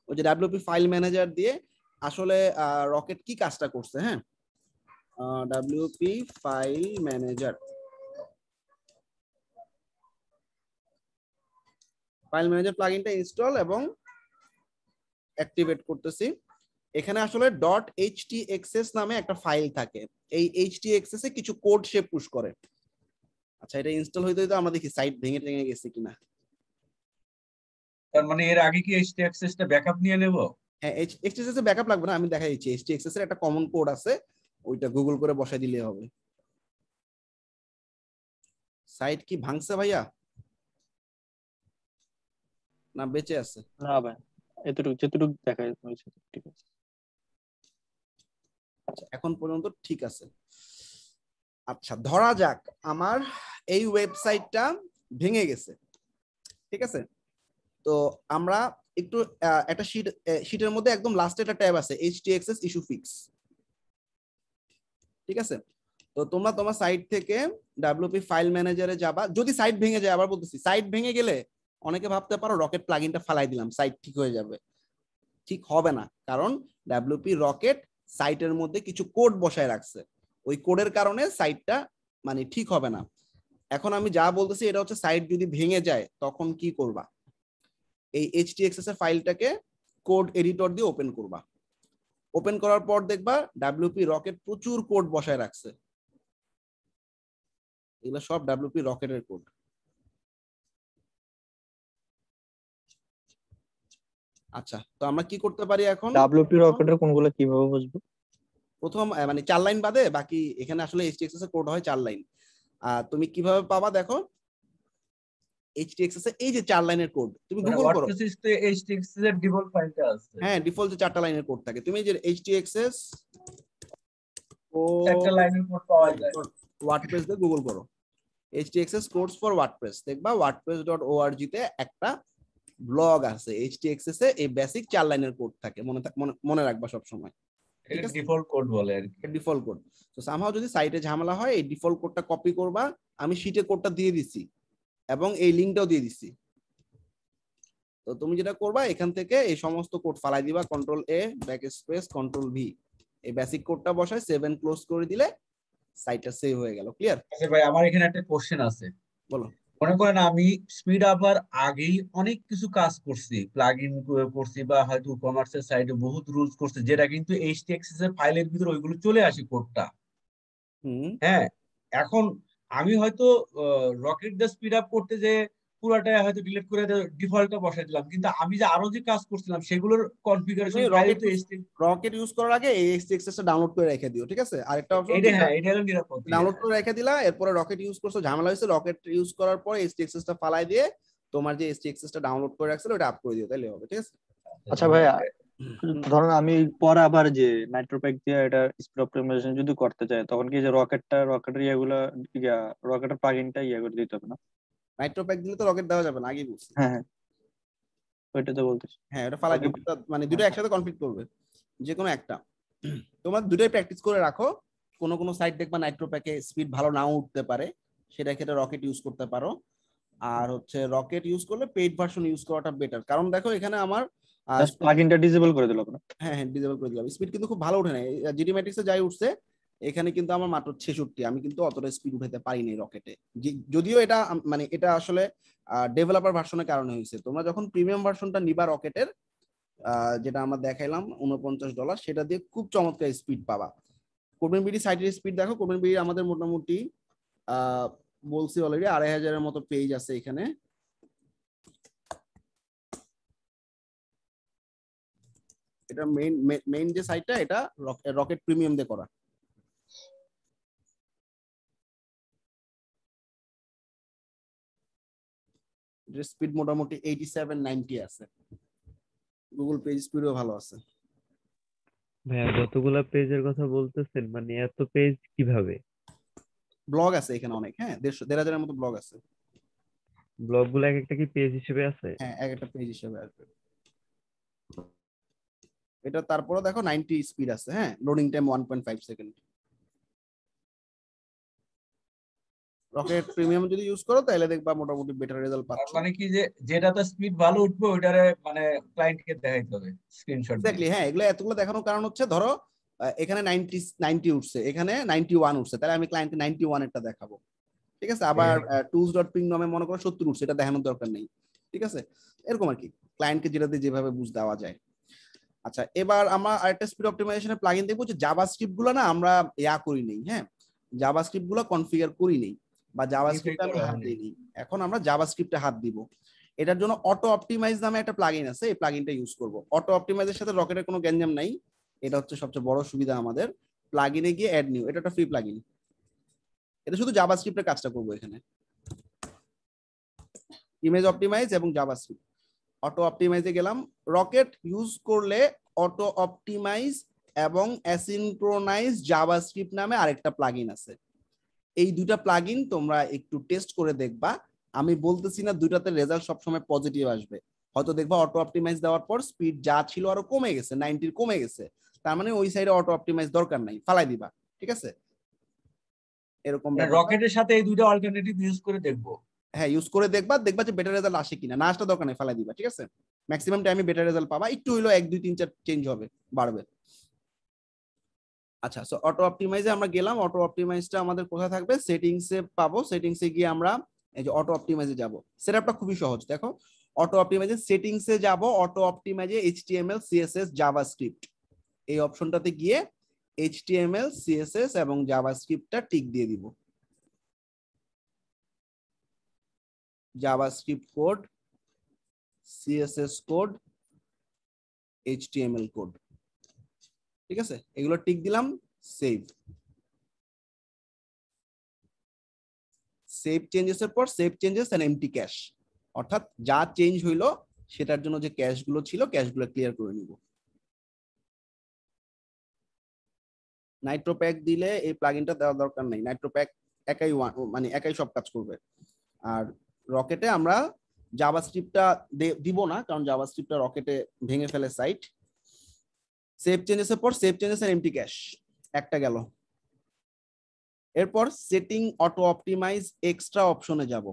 ওই যে ডাব্লিউপি ফাইল ম্যানেজার দিয়ে আসলে রকেট কি কাজটা করছে হ্যাঁ WP file manager file manager প্লাগইনটা ইনস্টল এবং অ্যাক্টিভেট করতেছি এখানে আসলে ডট এইচটিএক্সএস নামে একটা ফাইল থাকে এই এক্সেস এ কিছু কোড সে পুশ করে আচ্ছা এটা ইনস্টল হইতে হইতে আমরা দেখি সাইট ভেঙে ভেঙে গেছে কিনা তার মানে এর আগে কি এইচটিএক্সএস টা ব্যাকআপ নিয়ে নেব হ্যাঁ এইচটিএক্সএস এর ব্যাকআপ লাগবে না আমি দেখাই দিচ্ছি এইচটিএক্সএস এর একটা কমন কোড আছে ওইটা গুগল করে বসাই দিলে হবে সাইট কি ভাঙছে ভাইয়া না বেঁচে আছে না ভাই এতটুকু যতটুকু দেখা হয়েছে ঠিক আছে আচ্ছা, এখন পর্যন্ত ঠিক আছে আচ্ছা ধরা যাক আমার এই ওয়েবসাইটটা ভেঙে গেছে ঠিক আছে তো আমরা একটু একটা শীট শীটের মধ্যে একদম লাস্টে একটা ট্যাব আছে এইচটিএক্সএস ইস্যু ফিক্স ঠিক আছে তো তোমরা তোমার সাইট থেকে ডাব্লিউপি ফাইল ম্যানেজারে যাবা যদি সাইট ভেঙে যায় আবার বলতেছি সাইট ভেঙে গেলে অনেকে ভাবতে পারো রকেট প্লাগিনটা ফালাই দিলাম সাইট ঠিক হয়ে যাবে ঠিক হবে না কারণ ডাব্লিউপি রকেট সাইটের মধ্যে কিছু কোড বসায় রাখছে ওই কোডের কারণে সাইটটা মানে ঠিক হবে না এখন আমি যা বলতেছি এটা হচ্ছে সাইট যদি ভেঙে যায় তখন কি করবা এই এইচটিএক্সএস এর ফাইলটাকে কোড এডিটর দিয়ে ওপেন করবা ওপেন করার পর দেখবা ডাব্লিউপি রকেট প্রচুর কোড বসায় রাখছে এগুলো সব ডাব্লিউপি রকেটের কোড আচ্ছা তো আমরা কি করতে পারি এখন ডাব্লিউপি রকেটের কোনগুলো কিভাবে বুঝবো প্রথম মানে চার লাইন বাদে বাকি এখানে আসলে এইচটিএক্সএস এর কোড হয় চার লাইন আর তুমি কিভাবে পাবা দেখো এইচটিএক্সএস এর এই যে চার লাইনের কোড তুমি গুগল মানে করো এইচটিএক্সএস এর ডিফল্ট ফাইলটা আছে হ্যাঁ ডিফল্ট যে চারটা লাইনের কোড থাকে তুমি যে এইচটিএক্সএস ও চারটা লাইনের কোড পাওয়া যায় ওয়ার্ডপ্রেস দিয়ে গুগল করো এইচটিএক্সএস কোডস ফর ওয়ার্ডপ্রেস দেখবা wordpress.org তে একটা ব্লগ আছে এইচটিএক্সএস এ এই বেসিক চার লাইনের কোড থাকে মনে মনে রাখবা সব সময় এটা ডিফল্ট কোড বলে আর ডিফল্ট কোড তো সামহাও যদি সাইটে ঝামেলা হয় এই ডিফল্ট কোডটা কপি করবা আমি শীটে কোডটা দিয়ে দিছি এবং এই লিংকটাও দিয়ে দিছি তো তুমি যেটা করবা এখান থেকে এই সমস্ত কোড ফালাই দিবা control A backspace control V এই বেসিক কোডটা বসায় সেভেন ক্লোজ করে দিলে সাইটটা সেভ হয়ে গেল ক্লিয়ার আচ্ছা ভাই আমার এখানে একটা কোশ্চেন আছে বলো মনে করেন আমি স্পিড আপার আগেই অনেক কিছু কাজ করছি প্লাগ ইন করছি বা হয়তো কমার্সের সাইডে বহুত রুলস করছি যেটা কিন্তু এইচটিএক্সএস এর ফাইলের ভিতরে ওইগুলো চলে আসে কোডটা হ্যাঁ এখন আমি হয়তো রকেট দা স্পিড আপ করতে যে পুরাটা হয়তো ডিলিট করে ডিফল্টটা বসাই দিলাম কিন্তু আমি যে আরো যে কাজ করছিলাম সেগুলোর কনফিগারেশন রকেট ইউজ করার আগে এই এক্সটেক্সটা ডাউনলোড করে রেখে দিও ঠিক আছে আরেকটা অপশন এটা হ্যাঁ এটা হলো নিরাপদ ডাউনলোড করে রেখে দিলা এরপর রকেট ইউজ করছো ঝামেলা হয়েছে রকেট ইউজ করার পর এক্সটেক্সটা ফালাই দিয়ে তোমার যে এক্সটেক্সটা ডাউনলোড করে রাখছিল ওটা আপ করে দিও তাহলে হবে ঠিক আছে আচ্ছা ভাই ধরুন আমি পরে আবার যে নাইট্রোপ্যাক দিয়ে এটা স্পিড অপটিমাইজেশন যদি করতে চাই তখন কি যে রকেটটা রকেটের ইয়েগুলো রকেটের প্লাগইনটা ইয়ে করে দিতে হবে না নাইট্রো প্যাক দিলে তো রকেট দেওয়া যাবে না আগেই বলছি হ্যাঁ, হ্যাঁ। ওইটা তো বলতেছি হ্যাঁ ওটা ফালাই মানে দুটো একসাথে কনফ্লিক্ট করবে যে কোনো একটা তোমার দুটোই প্র্যাকটিস করে রাখো কোনো কোনো সাইড দেখবা নাইট্রো প্যাকে স্পিড ভালো নাও উঠতে পারে সেটা ক্ষেত্রে রকেট ইউজ করতে পারো আর হচ্ছে রকেট ইউজ করলে পেইড ভার্সন ইউজ করাটা বেটার কারণ দেখো এখানে আমার প্লাগইনটা ডিসেবল করে দিলো হ্যাঁ হ্যাঁ ডিসেবল করে দিলাম স্পিড কিন্তু খুব ভালো উঠে না জিডি ম্যাট্রিক্সে যাই উঠছে এখানে কিন্তু আমার মাত্র ছেষট্টি আমি কিন্তু অতটা স্পিড উঠাতে পারিনি রকেটে যদিও এটা মানে এটা আসলে ডেভেলপার ভার্সনের কারণে হয়েছে তোমরা যখন প্রিমিয়াম ভার্সনটা নিবা রকেটের যেটা আমরা দেখাইলাম উনপঞ্চাশ ডলার সেটা দিয়ে খুব চমৎকার স্পিড পাবা কোরবেন বিডি সাইটের স্পিড দেখো কোরবেন বিডি আমাদের মোটামুটি বলছি অলরেডি আড়াই হাজারের মতো পেজ আছে এখানে এটা মেইন মেইন যে সাইটটা এটা রকেট প্রিমিয়াম দিয়ে করা স্পিড মোটামুটি এইটি সেভেন নাইনটি আছে গুগল পেজ স্পিডও ভালো আছে ভাইয়া যতগুলা পেজের কথা বলতেছেন মানে এত পেজ কিভাবে ব্লগ আছে এখানে অনেক হ্যাঁ দেড়শো দেড় হাজারের মতো ব্লগ আছে ব্লগ গুলো এক একটা কি পেজ হিসেবে আছে হ্যাঁ এক একটা পেজ হিসেবে আছে এটা তারপরে দেখো 90 স্পিড আছে হ্যাঁ loading time 1.5 second Rocket premium যদি ইউজ করো তাহলে দেখবা মোটামুটি বেটার রেজাল্ট পাচ্ছ মানে কি যে স্পিড ভালো উঠবে ওইটারে মানে দেখাইতে হবে স্ক্রিনশট হ্যাঁ এগুলো এতগুলো দেখানোর কারণ হচ্ছে ধরো এখানে 90 90 উঠছে এখানে 91 উঠছে তাহলে আমি ক্লায়েন্টকে 91 একটা দেখাবো ঠিক আছে আবার টুলস ডট পিং নামে মনে করো 70 উঠছে এটা দেখানোর দরকার নেই ঠিক আছে এরকম আর কি ক্লায়েন্টকে যেটা দিয়ে যেভাবে বুঝ দেওয়া যায় আচ্ছা এবার আমরা আরেকটা স্পিড অপটিমাইজেশনের প্লাগইন দেখবো যে জাভাস্ক্রিপ্ট গুলো না আমরা ইয়া করি নেই হ্যাঁ জাভাস্ক্রিপ্ট গুলো কনফিগার করি নেই বা জাভাস্ক্রিপ্ট আমি হাত দিইনি এখন আমরা জাভাস্ক্রিপ্টে হাত দিব এটার জন্য অটো অপটিমাইজ নামে একটা প্লাগইন আছে এই প্লাগইনটা ইউজ করব অটো অপটিমাইজের সাথে রকেটের কোনো গ্যাঞ্জাম নাই এটা হচ্ছে সবচেয়ে বড় সুবিধা আমাদের প্লাগইনে গিয়ে অ্যাড নিউ এটা একটা ফ্রি প্লাগইন এটা শুধু জাভাস্ক্রিপ্টের কাজটা করব এখানে ইমেজ অপটিমাইজ এবং জাভাস্ক্রিপ্ট অটো অপটিমাইজে গেলাম রকেট ইউজ করলে অটো অপটিমাইজ এবং অ্যাসিনক্রোনাইজ জাভাস্ক্রিপ্ট নামে আরেকটা প্লাগইন আছে এই দুটা প্লাগইন তোমরা একটু টেস্ট করে দেখবা আমি বলতেছি না দুটাতে রেজাল্ট সবসময় পজিটিভ আসবে হয়তো দেখবা অটো অপটিমাইজ দেওয়ার পর স্পিড যা ছিল আরো কমে গেছে নাইনটির কমে গেছে তার মানে ওই সাইডে অটো অপটিমাইজ দরকার নাই ফালাই দিবা ঠিক আছে এরকম রকেটের হ্যাঁ, সাথে এই দুটো অল্টারনেটিভ ইউজ করে দেখবো হ্যাঁ ইউজ করে দেখবা দেখবা যে বেটার রেজাল্ট আসে কিনা না দরকার নেই ফেলা দিবা ঠিক আছে ম্যাক্সিমাম টাইমে বেটার রেজাল্ট পাবা একটু হইলো এক দুই তিন চার চেঞ্জ হবে বাড়বে আচ্ছা সো অটো অপটিমাইজে আমরা গেলাম অটো অপটিমাইজটা আমাদের কোথায় থাকবে সেটিংসে পাবো সেটিংসে গিয়ে আমরা এই যে অটো অপটিমাইজে যাব সেটআপটা খুবই সহজ দেখো অটো অপটিমাইজে সেটিংসে যাব অটো অপটিমাইজে এইচটিএমএল সিএসএস জাভাস্ক্রিপ্ট এই অপশনটাতে গিয়ে এইচটিএমএল সিএসএস এবং জাভাস্ক্রিপ্টটা টিক দিয়ে দিব JavaScript code CSS code HTML code ঠিক আছে এগুলো টিক দিলাম সেভ সেভ চেঞ্জেস এর পর save changes and empty cache অর্থাৎ যা চেঞ্জ হইলো সেটার জন্য যে ক্যাশ গুলো ছিল ক্যাশ গুলো ক্লিয়ার করে নিব নাইট্রোপ্যাক দিলে এই প্লাগইনটা দেওয়ার দরকার নাই নাইট্রোপ্যাক একাই মানে একাই সব কাজ করবে আর রকেটে আমরা জাভাস্ক্রিপ্টটা দিব না কারণ জাভাস্ক্রিপ্টটা রকেটে ভেঙে ফেলে সাইট সেভ চেঞ্জেস এর পর সেভ চেঞ্জেস আর এমটি ক্যাশ একটা গেল এরপর সেটিং অটো অপটিমাইজ এক্সট্রা অপশনে যাব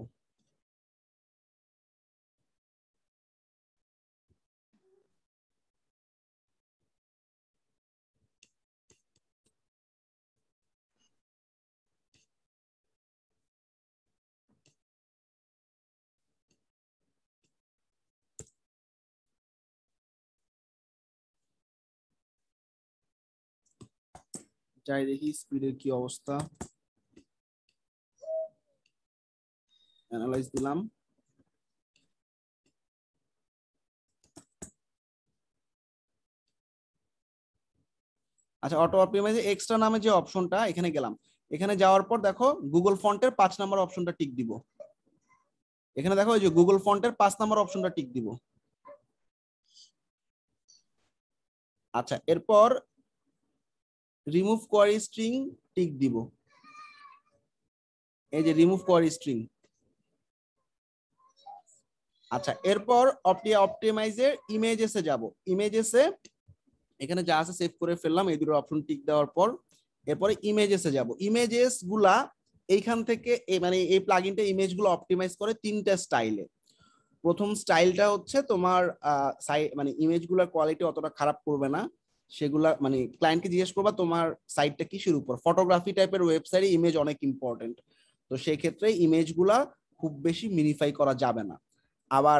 যাই দেখি স্পিডের কি অবস্থা অ্যানালাইজ দিলাম আচ্ছা অটো অপটিমাইজ এক্সট্রা নামে যে অপশনটা এখানে গেলাম এখানে যাওয়ার পর দেখো গুগল ফন্টের পাঁচ নাম্বার অপশনটা টিক দিব এখানে দেখো যে গুগল ফন্টের পাঁচ নাম্বার অপশনটা টিক দিব আচ্ছা এরপর রিমুভ কোয়ারি স্ট্রিং টিক দিব এই যে রিমুভ কোয়ারি স্ট্রিং আচ্ছা এরপর অপটিয়া অপটিমাইজের ইমেজেসে যাব ইমেজেসে এখানে যা আছে সেভ করে ফেললাম এই দুটো অপশন টিক দেওয়ার পর এরপরে ইমেজেসে যাব ইমেজেস গুলা এইখান থেকে মানে এই প্লাগইনটা ইমেজগুলো অপটিমাইজ করে তিনটা স্টাইলে প্রথম স্টাইলটা হচ্ছে তোমার মানে গুলোর কোয়ালিটি অতটা খারাপ করবে না সেগুলা মানে ক্লায়েন্টকে জিজ্ঞেস করবা তোমার সাইটটা কিসের উপর ফটোগ্রাফি টাইপের ওয়েবসাইটে ইমেজ অনেক ইম্পর্টেন্ট তো সেই ক্ষেত্রে ইমেজগুলা খুব বেশি মিনিফাই করা যাবে না আবার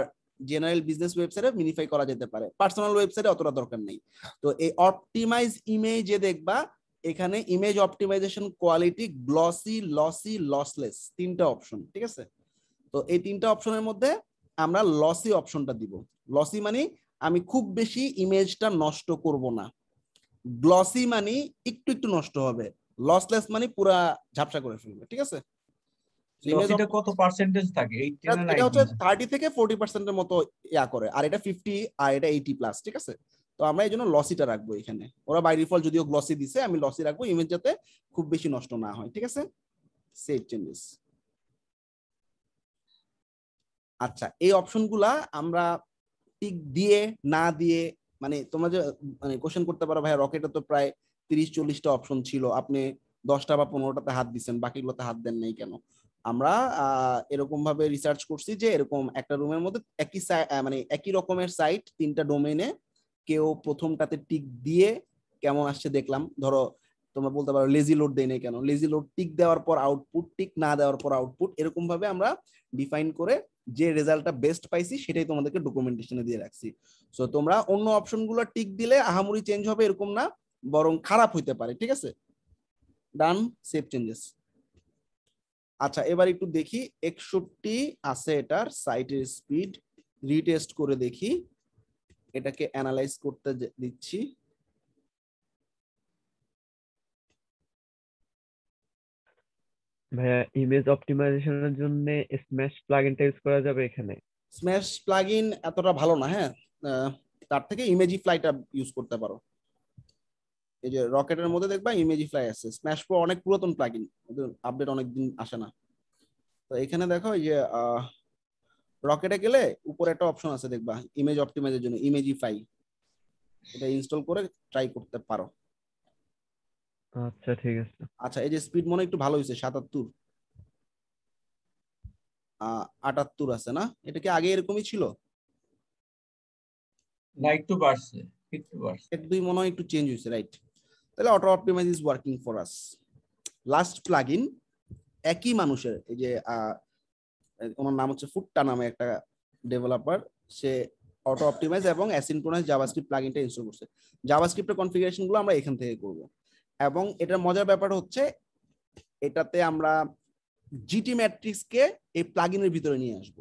জেনারেল বিজনেস ওয়েবসাইটে মিনিফাই করা যেতে পারে পার্সোনাল ওয়েবসাইটে অতটা দরকার নেই তো এই অপটিমাইজ ইমেজে দেখবা এখানে image optimization quality glossy lossy lossless তিনটা অপশন ঠিক আছে তো এই তিনটা অপশনের মধ্যে আমরা লসি অপশনটা দিব লসি মানে আমি খুব বেশি ইমেজটা নষ্ট করব না গ্লসি মানে একটু একটু নষ্ট হবে লসলেস মানে পুরা ঝাপসা করে ফেলবে ঠিক আছে গ্লসিটা কত পার্সেন্টেজ থাকে 80 এটা হচ্ছে 30 থেকে 40% এর মতো ইয়া করে আর এটা 50 আর এটা 80 প্লাস ঠিক আছে তো আমরা এইজন্য লসিটা রাখবো এখানে ওরা বাই ডিফল্ট যদিও গ্লসি দিছে আমি লসি রাখবো ইমেজ যাতে খুব বেশি নষ্ট না হয় ঠিক আছে সেভ চেঞ্জেস আচ্ছা এই অপশনগুলা আমরা টিক দিয়ে না দিয়ে মানে তোমরা যে মানে কোশ্চেন করতে পারো ভাই রকেটে তো প্রায় তিরিশ চল্লিশটা অপশন ছিল আপনি দশটা বা পনেরোটাতে হাত দিচ্ছেন বাকিগুলোতে হাত দেন নাই কেন আমরা এরকম ভাবে রিসার্চ করছি যে এরকম একটা রুমের মধ্যে একই মানে একই রকমের সাইট তিনটা ডোমেনে কেউ প্রথমটাতে টিক দিয়ে কেমন আসছে দেখলাম ধরো তোমরা বলতে পারো লেজি লোড দেয় কেন লেজি লোড টিক দেওয়ার পর আউটপুট টিক না দেওয়ার পর আউটপুট এরকম ভাবে আমরা ডিফাইন করে যে রেজাল্টটা বেস্ট পাইছি সেটাই তোমাদেরকে ডকুমেন্টেশনে দিয়ে রাখছি সো তোমরা অন্য অপশনগুলো টিক দিলে আহামরি চেঞ্জ হবে এরকম না বরং খারাপ হইতে পারে ঠিক আছে ডান সেভ চেঞ্জেস আচ্ছা এবার একটু দেখি একষট্টি আছে এটার সাইটের স্পিড রিটেস্ট করে দেখি এটাকে অ্যানালাইজ করতে দিচ্ছি ভাইয়া ইমেজ অপটিমাইজেশনের জন্য স্ম্যাশ প্লাগইনটা ইউজ করা যাবে এখানে স্ম্যাশ প্লাগইন এতটা ভালো না হ্যাঁ তার থেকে ইমেজি ফ্লাইটা ইউজ করতে পারো এই যে রকেটের মধ্যে দেখবা ইমেজি ফ্লাই আছে স্ম্যাশ প্রো অনেক পুরাতন প্লাগইন আপডেট অনেক দিন আসে না তো এখানে দেখো এই যে রকেটে গেলে উপরে একটা অপশন আছে দেখবা ইমেজ অপটিমাইজের জন্য ইমেজি ফ্লাই এটা ইনস্টল করে ট্রাই করতে পারো আচ্ছা ঠিক আছে আচ্ছা এই যে স্পিড মনে একটু ভালো হয়েছে সাতাত্তর আটাত্তর আছে না এটা কি আগে এরকমই ছিল না একটু বাড়ছে একটু বাড়ছে এক দুই মনে হয় একটু চেঞ্জ হয়েছে রাইট তাহলে auto optimize is working for us last plugin একই মানুষের এই যে ওনার নাম হচ্ছে ফুটটা নামে একটা ডেভেলপার সে অটো অপটিমাইজ এবং অ্যাসিনক্রোনাস জাভাস্ক্রিপ্ট প্লাগইনটা ইনস্টল করছে জাভাস্ক্রিপ্টের কনফিগারেশনগুলো আমরা এখান থেকে করবো এবং এটার মজার ব্যাপার হচ্ছে এটাতে আমরা জিটি ম্যাট্রিক্সকে এই প্লাগিনের ভিতরে নিয়ে আসব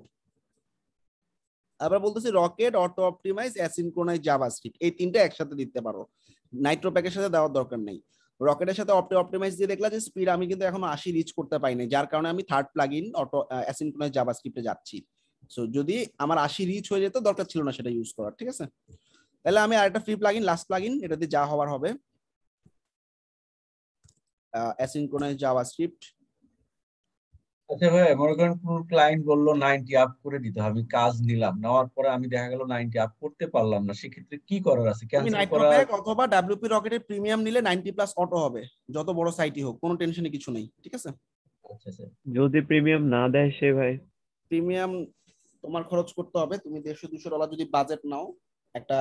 আবার বলতেছি Rocket auto optimize asynchronize JavaScript এই তিনটা একসাথে দিতে পারো নাইট্রো প্যাকের সাথে দেওয়ার দরকার নেই রকেটের সাথে অপটি অপটিমাইজ দিয়ে দেখলাম যে স্পিড আমি কিন্তু এখন আশি রিচ করতে পারিনি যার কারণে আমি থার্ড প্লাগইন অটো অ্যাসিনক্রোনাইজ জাভাস্ক্রিপ্টে যাচ্ছি সো যদি আমার আশি রিচ হয়ে যেত দরকার ছিল না সেটা ইউজ করার ঠিক আছে তাহলে আমি আরেকটা ফ্রি প্লাগইন লাস্ট প্লাগইন এটাতে যা হওয়ার হবে অ্যাসিনক্রোনাইজ জাভাস্ক্রিপ্ট আচ্ছা ভাই মনে করেন কোন ক্লায়েন্ট বললো নাইনটি আপ করে দিতে হবে কাজ নিলাম নেওয়ার পরে আমি দেখা গেল নাইনটি আপ করতে পারলাম না সেক্ষেত্রে কি করার আছে ক্যান্সেল করা অথবা ডব্লিউপি রকেটের প্রিমিয়াম নিলে নাইনটি প্লাস অটো হবে যত বড় সাইটই হোক কোনো টেনশনে কিছু নেই ঠিক আছে আচ্ছা, আচ্ছা। যদি প্রিমিয়াম না দেয় সে ভাই প্রিমিয়াম তোমার খরচ করতে হবে তুমি দেড়শো দুশো ডলার যদি বাজেট নাও একটা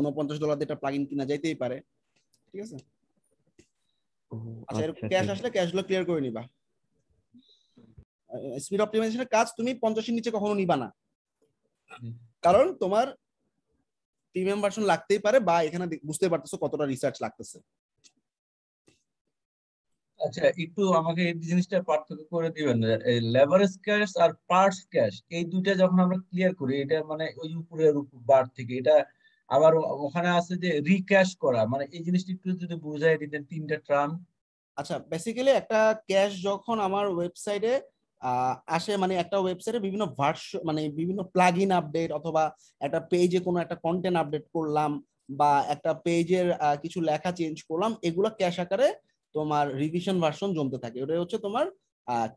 উনপঞ্চাশ ডলার দিয়ে একটা প্লাগিন কিনা যাইতেই পারে ঠিক আছে আচ্ছা এরকম আচ্ছা, ক্যাশ আসলে ক্যাশগুলো ক্লিয়ার করে নিবা স্পিড অপটিমাইজেশনের কাজ তুমি পঞ্চাশের নিচে কখনো নিবা না কারণ তোমার প্রিমিয়াম ভার্সন লাগতেই পারে বা এখানে বুঝতে পারতেছো কতটা রিসার্চ লাগতেছে আচ্ছা একটু আমাকে এই জিনিসটা পার্থক্য করে দিবেন লেভারেজ ক্যাশ আর পার্টস ক্যাশ এই দুইটা যখন আমরা ক্লিয়ার করি এটা মানে ওই উপরের উপর বার থেকে এটা আবার ওখানে আছে যে রিক্যাশ করা মানে এই জিনিসটি একটু যদি বোঝাই দিতেন তিনটা টার্ম আচ্ছা বেসিক্যালি একটা ক্যাশ যখন আমার ওয়েবসাইটে আসে মানে একটা ওয়েবসাইটে বিভিন্ন ভার্সন মানে বিভিন্ন প্লাগ ইন আপডেট অথবা একটা পেজে কোনো একটা কন্টেন্ট আপডেট করলাম বা একটা পেজের কিছু লেখা চেঞ্জ করলাম এগুলো ক্যাশ আকারে তোমার রিভিশন ভার্সন জমতে থাকে ওটাই হচ্ছে তোমার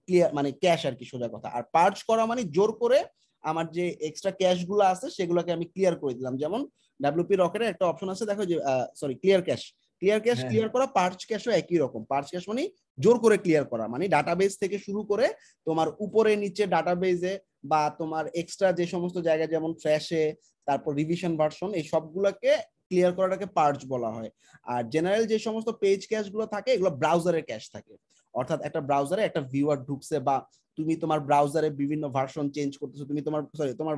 ক্লিয়ার মানে ক্যাশ আর কি সোজা কথা আর পার্চ করা মানে জোর করে আমার যে এক্সট্রা ক্যাশগুলো আছে সেগুলোকে আমি ক্লিয়ার করে দিলাম যেমন ডাব্লিউপি এর একটা অপশন আছে দেখো যে sorry clear cache clear cache clear করা পার্চ ক্যাশও একই রকম পার্চ ক্যাশ মানে জোর করে ক্লিয়ার করা মানে ডাটাবেস থেকে শুরু করে তোমার উপরে নিচে ডাটাবেজে বা তোমার এক্সট্রা যে সমস্ত জায়গায় যেমন ফ্র্যাশে তারপর রিভিশন ভার্সন এই সবগুলোকে ক্লিয়ার করাটাকে পার্চ বলা হয় আর জেনারেল যে সমস্ত পেজ ক্যাশ গুলো থাকে এগুলো ব্রাউজারের ক্যাশ থাকে অর্থাৎ একটা ব্রাউজারে একটা ভিউয়ার ঢুকছে বা তুমি তোমার ব্রাউজারে বিভিন্ন ভার্সন চেঞ্জ করতেছো তুমি তোমার সরি তোমার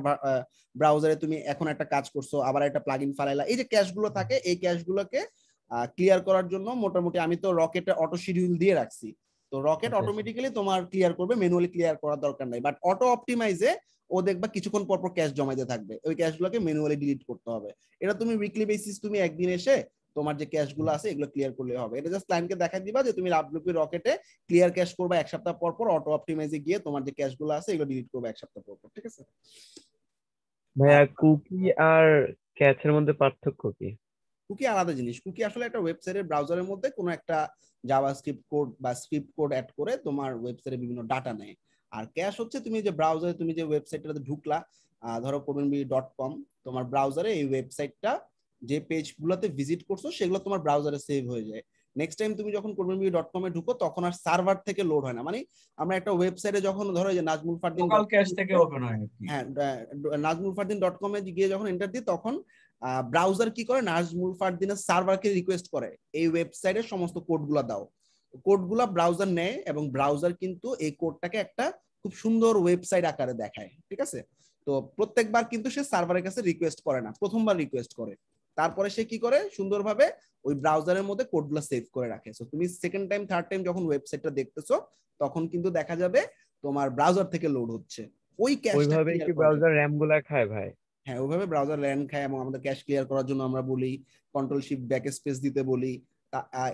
ব্রাউজারে তুমি এখন একটা কাজ করছো আবার একটা ইন ফালাইলা এই যে ক্যাশ গুলো থাকে এই ক্যাশ গুলোকে ক্লিয়ার করার জন্য মোটামুটি আমি তো রকেটে অটো শিডিউল দিয়ে রাখছি তো রকেট অটোমেটিক্যালি আচ্ছা, আচ্ছা। তোমার ক্লিয়ার করবে ম্যানুয়ালি ক্লিয়ার করার দরকার নাই বাট অটো অপটিমাইজে ও দেখবা কিছুক্ষণ পর পর ক্যাশ জমাইতে থাকবে ওই ক্যাশ গুলোকে ম্যানুয়ালি ডিলিট করতে হবে এটা তুমি উইকলি বেসিস তুমি একদিন এসে তোমার যে ক্যাশ গুলো আছে এগুলো ক্লিয়ার করলে হবে এটা জাস্ট ক্লায়েন্টকে দেখাই দিবা যে তুমি রাবলুপি রকেটে ক্লিয়ার ক্যাশ করবা এক সপ্তাহ পর পর অটো অপটিমাইজে গিয়ে তোমার যে ক্যাশ গুলো আছে এগুলো ডিলিট করবে এক সপ্তাহ পর পর ঠিক আছে ভাইয়া কুকি আর ক্যাশের মধ্যে পার্থক্য কি কুকি আলাদা জিনিস কুকি আসলে একটা ওয়েবসাইটের ব্রাউজারের মধ্যে কোনো একটা জাভাস্ক্রিপ্ট কোড বা স্ক্রিপ্ট কোড অ্যাড করে তোমার ওয়েবসাইটে বিভিন্ন ডাটা নেয় আর ক্যাশ হচ্ছে তুমি যে ব্রাউজারে তুমি যে ওয়েবসাইটটাতে ঢুকলা ধরো কোবিনবি ডট কম তোমার ব্রাউজারে এই ওয়েবসাইটটা যে পেজগুলোতে ভিজিট করছো সেগুলো তোমার ব্রাউজারে সেভ হয়ে যায় নেক্সট টাইম তুমি যখন কোরবান বিডি ডট কমে ঢুকো তখন আর সার্ভার থেকে লোড হয় না মানে আমরা একটা ওয়েবসাইটে যখন ধরো যে নাজমুল ফার্দিন হ্যাঁ নাজমুল ফার্দিন ডট কম এ গিয়ে যখন এন্টার দিই তখন ব্রাউজার কি করে নাজমুল ফার্দিনের সার্ভারকে রিকোয়েস্ট করে এই ওয়েবসাইটের সমস্ত কোডগুলো দাও কোডগুলো ব্রাউজার নেয় এবং ব্রাউজার কিন্তু এই কোডটাকে একটা খুব সুন্দর ওয়েবসাইট আকারে দেখায় ঠিক আছে তো প্রত্যেকবার কিন্তু সে সার্ভারের কাছে রিকোয়েস্ট করে না প্রথমবার রিকোয়েস্ট করে তারপরে সে কি করে সুন্দরভাবে ওই ব্রাউজারের মধ্যে কোডগুলো সেভ করে রাখে সো তুমি সেকেন্ড টাইম থার্ড টাইম যখন ওয়েবসাইটটা দেখতেছো তখন কিন্তু দেখা যাবে তোমার ব্রাউজার থেকে লোড হচ্ছে ওই ক্যাশ ওইভাবে কি ব্রাউজার র‍্যাম খায় ভাই হ্যাঁ ওইভাবে ব্রাউজার র্যাম খায় এবং আমাদের ক্যাশ ক্লিয়ার করার জন্য আমরা বলি কন্ট্রোল শিফট ব্যাক স্পেস দিতে বলি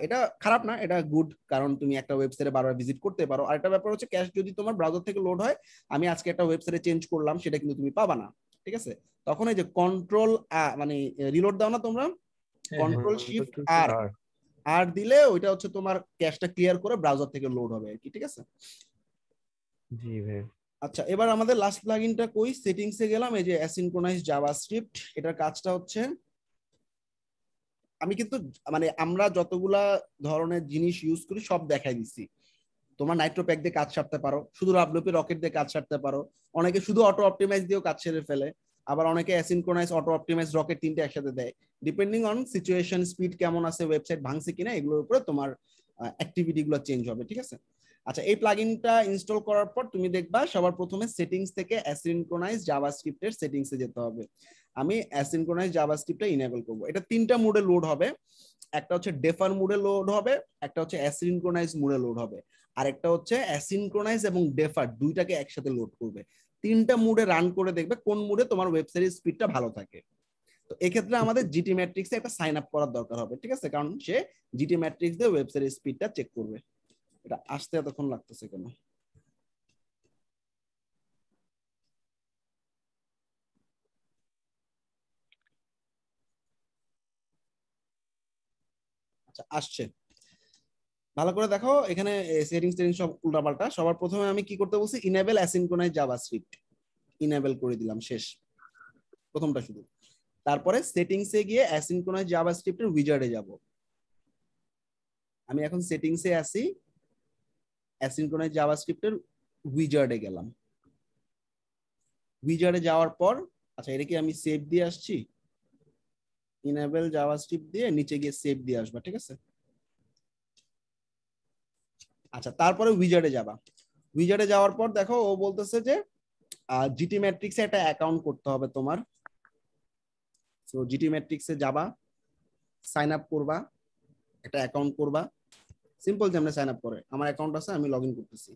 এটা খারাপ না এটা গুড কারণ তুমি একটা ওয়েবসাইটে বারবার ভিজিট করতে পারো আর একটা ব্যাপার হচ্ছে ক্যাশ যদি তোমার ব্রাউজার থেকে লোড হয় আমি আজকে একটা ওয়েবসাইটে চেঞ্জ করলাম সেটা কিন্তু তুমি পাবা না ঠিক আছে তখন এই যে কন্ট্রোল মানে রিলোড দাও না তোমরা কন্ট্রোল শিফট আর আর দিলে ওইটা হচ্ছে তোমার ক্যাশটা ক্লিয়ার করে ব্রাউজার থেকে লোড হবে আর কি ঠিক আছে জি ভাই আচ্ছা এবার আমাদের লাস্ট প্লাগইনটা কই সেটিংসে গেলাম এই যে অ্যাসিনক্রোনাইজ জাভাস্ক্রিপ্ট এটার কাজটা হচ্ছে আমি কিন্তু মানে আমরা যতগুলা ধরনের জিনিস ইউজ করি সব দেখাই দিছি তোমরা নাইট্রোপ্যাক দিয়ে কাজ সারতে পারো শুধু রাবলুপি রকেট দিয়ে কাজ সারতে পারো অনেকে শুধু অটো অপটিমাইজ দিয়েও কাজ সেরে ফেলে আবার অনেকে অ্যাসিনক্রোনাইজ অটো অপটিমাইজ রকেট তিনটে একসাথে দেয় ডিপেন্ডিং অন সিচুয়েশন স্পিড কেমন আছে ওয়েবসাইট ভাঙছে কিনা এগুলোর উপরে তোমার অ্যাক্টিভিটি গুলো চেঞ্জ হবে ঠিক আছে আচ্ছা এই প্লাগিনটা ইনস্টল করার পর তুমি দেখবা সবার প্রথমে সেটিংস থেকে অ্যাসিনক্রোনাইজ সেটিংস সেটিংসে যেতে হবে আমি অ্যাসিনক্রোনাইজ জাভাস্ক্রিপ্টটা ইনেবল করব এটা তিনটা মোডে লোড হবে একটা হচ্ছে ডেফার মোডে লোড হবে একটা হচ্ছে অ্যাসিনক্রোনাইজ মোডে লোড হবে আরেকটা হচ্ছে অ্যাসিনক্রোনাইজ এবং ডেফার দুইটাকে একসাথে লোড করবে তিনটা মুডে রান করে দেখবে কোন মুডে তোমার ওয়েবসাইটের স্পিডটা ভালো থাকে তো এক্ষেত্রে আমাদের জিটি ম্যাট্রিক্সে একটা সাইন আপ করার দরকার হবে ঠিক আছে কারণ সে জিটি ম্যাট্রিক্স দিয়ে ওয়েবসাইটের স্পিডটা চেক করবে এটা আসতে এতক্ষণ লাগতেছে কেন আচ্ছা আসছে ভালো করে দেখো এখানে সেটিংস সেটিং সব উল্টাপাল্টা সবার প্রথমে আমি কি করতে বলছি ইনেবল অ্যাসিনক্রোনাইজ জাভাস্ক্রিপ্ট ইনেবল করে দিলাম শেষ প্রথমটা শুধু তারপরে সেটিংসে গিয়ে অ্যাসিনক্রোনাইজ এর উইজার্ডে যাব আমি এখন সেটিংসে আসি অ্যাসিনক্রোনাইজ এর উইজার্ডে গেলাম উইজার্ডে যাওয়ার পর আচ্ছা এটা কি আমি সেভ দিয়ে আসছি ইনেবল জাভাস্ক্রিপ্ট দিয়ে নিচে গিয়ে সেভ দিয়ে আসবা ঠিক আছে আচ্ছা তারপরে উইজার্ডে যাবা উইজার্ডে যাওয়ার পর দেখো ও বলতেছে যে জিটি ম্যাট্রিক্সে একটা অ্যাকাউন্ট করতে হবে তোমার সো জিটি ম্যাট্রিক্সে যাবা সাইন আপ করবা একটা অ্যাকাউন্ট করবা সিম্পল যেমন সাইন আপ করে আমার অ্যাকাউন্ট আছে আমি লগ ইন করতেছি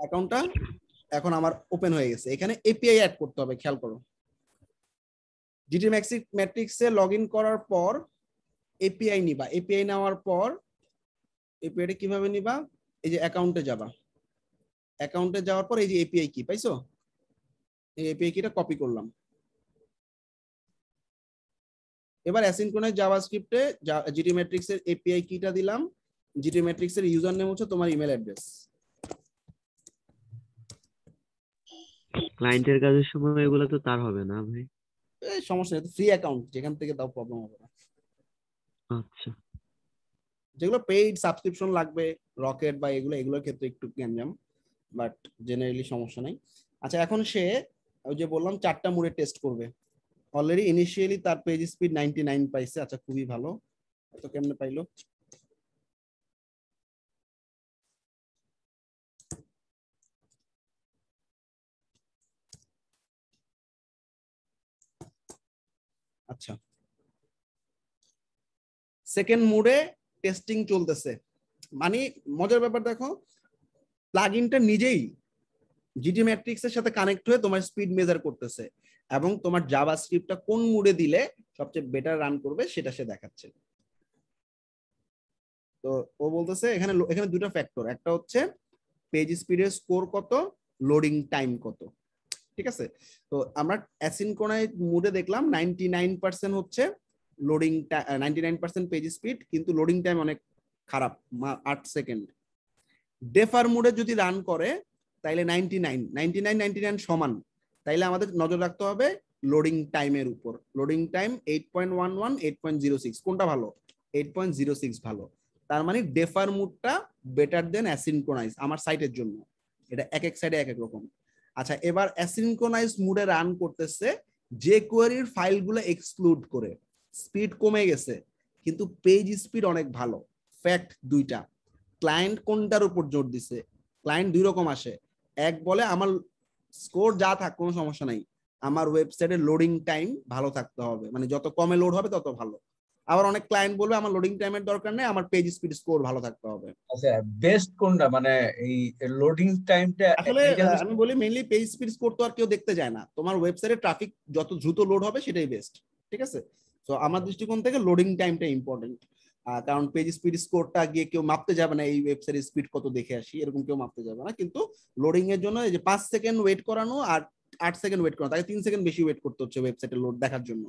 অ্যাকাউন্টটা আচ্ছা, এখন আমার ওপেন হয়ে গেছে এখানে এপিআই অ্যাড করতে হবে খেয়াল করো জিটি ম্যাট্রিক্সে লগ ইন করার পর এপিআই নিবা এপিআই নেওয়ার পর টা কিভাবে নিবা এই যে অ্যাকাউন্টে যাবা অ্যাকাউন্টে যাওয়ার পর এই যে এপিআই কি পাইছো এই এপিআই কিটা কপি করলাম এবার অ্যাসিনক্রোনাস জাভাস্ক্রিপ্টে জিটি ম্যাট্রিক্সের এপিআই কিটা দিলাম জিটি ম্যাট্রিক্সের ইউজার নেম হচ্ছে তোমার ইমেল অ্যাড্রেস ক্লায়েন্টের কাজের সময় এগুলো তো তার হবে না ভাই সমস্যা নেই ফ্রি অ্যাকাউন্ট যেখান থেকে দাও প্রবলেম হবে না আচ্ছা যেগুলো পেইড সাবস্ক্রিপশন লাগবে রকেট বা এগুলো এগুলোর ক্ষেত্রে একটু গ্যাঞ্জাম বাট জেনারেলি সমস্যা নাই আচ্ছা এখন সে ওই যে বললাম চারটা মুড়ে টেস্ট করবে অলরেডি ইনিশিয়ালি তার পেজ স্পিড নাইনটি নাইন পাইছে আচ্ছা খুবই ভালো এত কেমনে পাইলো আচ্ছা সেকেন্ড মোডে টেস্টিং চলতেছে মানে মজার ব্যাপার দেখো প্লাগ ইনটা নিজেই জিডি ম্যাট্রিক্সের সাথে কানেক্ট হয়ে তোমার স্পিড মেজার করতেছে এবং তোমার জাভা স্ক্রিপ্টটা কোন মুডে দিলে সবচেয়ে বেটার রান করবে সেটা সে দেখাচ্ছে তো ও বলতেছে এখানে এখানে দুটো ফ্যাক্টর একটা হচ্ছে পেজ স্পিডের স্কোর কত লোডিং টাইম কত ঠিক আছে তো আমরা অ্যাসিনক্রোনাইজ মুডে দেখলাম 99% নাইন পার্সেন্ট হচ্ছে loading ninety nine percent page speed কিন্তু লোডিং টাইম অনেক খারাপ আট সেকেন্ড ডেফার মুডে যদি রান করে তাইলে ninety nine ninety nine ninety nine সমান তাইলে আমাদের নজর রাখতে হবে লোডিং টাইমের উপর loading time eight point one one eight point zero six কোনটা ভালো এইট পয়েন্ট জিরো সিক্স ভালো তার মানে ডেফার মুডটা বেটার দেন অ্যাসিনক্রোনাইজ আমার সাইটের জন্য এটা এক এক সাইডে এক এক রকম আচ্ছা এবার অ্যাসিনক্রোনাইজ মুডে রান করতেছে যে কোয়ারির ফাইলগুলো এক্সক্লুড করে স্পিড কমে গেছে কিন্তু পেজ স্পিড অনেক ভালো ফ্যাক্ট দুইটা ক্লায়েন্ট কোনটার উপর জোর দিছে ক্লায়েন্ট দুই রকম আসে এক বলে আমার স্কোর যা থাক কোনো সমস্যা নাই আমার ওয়েবসাইটে লোডিং টাইম ভালো থাকতে হবে মানে যত কমে লোড হবে তত ভালো আবার অনেক ক্লায়েন্ট বলবে আমার লোডিং টাইমের দরকার নেই আমার পেজ স্পিড স্কোর ভালো থাকতে হবে আচ্ছা বেস্ট কোনটা মানে এই লোডিং টাইমটা আসলে আমি বলি মেইনলি পেজ স্পিড স্কোর তো আর কেউ দেখতে যায় না তোমার ওয়েবসাইটে ট্রাফিক যত দ্রুত লোড হবে সেটাই বেস্ট ঠিক আছে সো আমার দৃষ্টিকোণ থেকে লোডিং টাইমটা ইম্পর্টেন্ট কারণ পেজ স্পিড স্কোরটা গিয়ে কেউ মাপতে যাবে না এই ওয়েবসাইট স্পিড কত দেখে আসি এরকম কেউ মাপতে যাবে না কিন্তু লোডিং এর জন্য এই যে পাঁচ সেকেন্ড ওয়েট করানো আর আট সেকেন্ড ওয়েট করানো তাকে তিন সেকেন্ড বেশি ওয়েট করতে হচ্ছে ওয়েবসাইটে লোড দেখার জন্য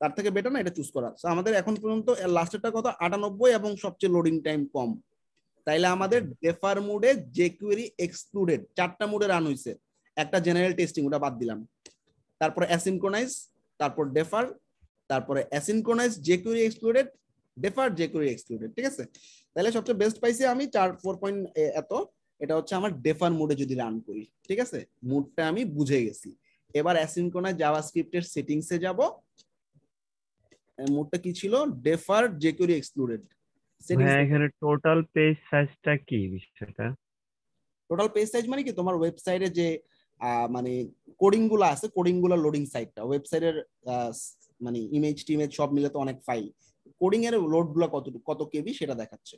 তার থেকে বেটার না এটা চুজ করা সো আমাদের এখন পর্যন্ত লাস্টেরটা কথা আটানব্বই এবং সবচেয়ে লোডিং টাইম কম তাইলে আমাদের ডেফার মুডে যে কুয়েরি এক্সক্লুডেড চারটা মুডে রান হয়েছে একটা জেনারেল টেস্টিং ওটা বাদ দিলাম তারপর অ্যাসিনক্রোনাইজ তারপর ডেফার তারপরে asynchronize jQuery excluded defer jQuery excluded ঠিক আছে তাহলে সবচেয়ে বেস্ট পাইছি আমি চার ফোর পয়েন্ট এত এটা হচ্ছে আমার ডেফার মোডে যদি রান করি ঠিক আছে মুডটা আমি বুঝে গেছি এবার অ্যাসিনক্রোনাস জাভাস্ক্রিপ্টের সেটিংসে যাব মুডটা কি ছিল ডেফার যে কোয়েরি এক্সক্লুডেড এখানে টোটাল পেজ সাইজটা কি বিষয়টা টোটাল পেজ সাইজ মানে কি তোমার ওয়েবসাইটে যে মানে কোডিং গুলো আছে কোডিং গুলো লোডিং সাইটটা ওয়েবসাইটের মানে ইমেজ টিমেজ সব মিলে তো অনেক ফাইল কোডিং এর লোড গুলো কত কত কেবি সেটা দেখাচ্ছে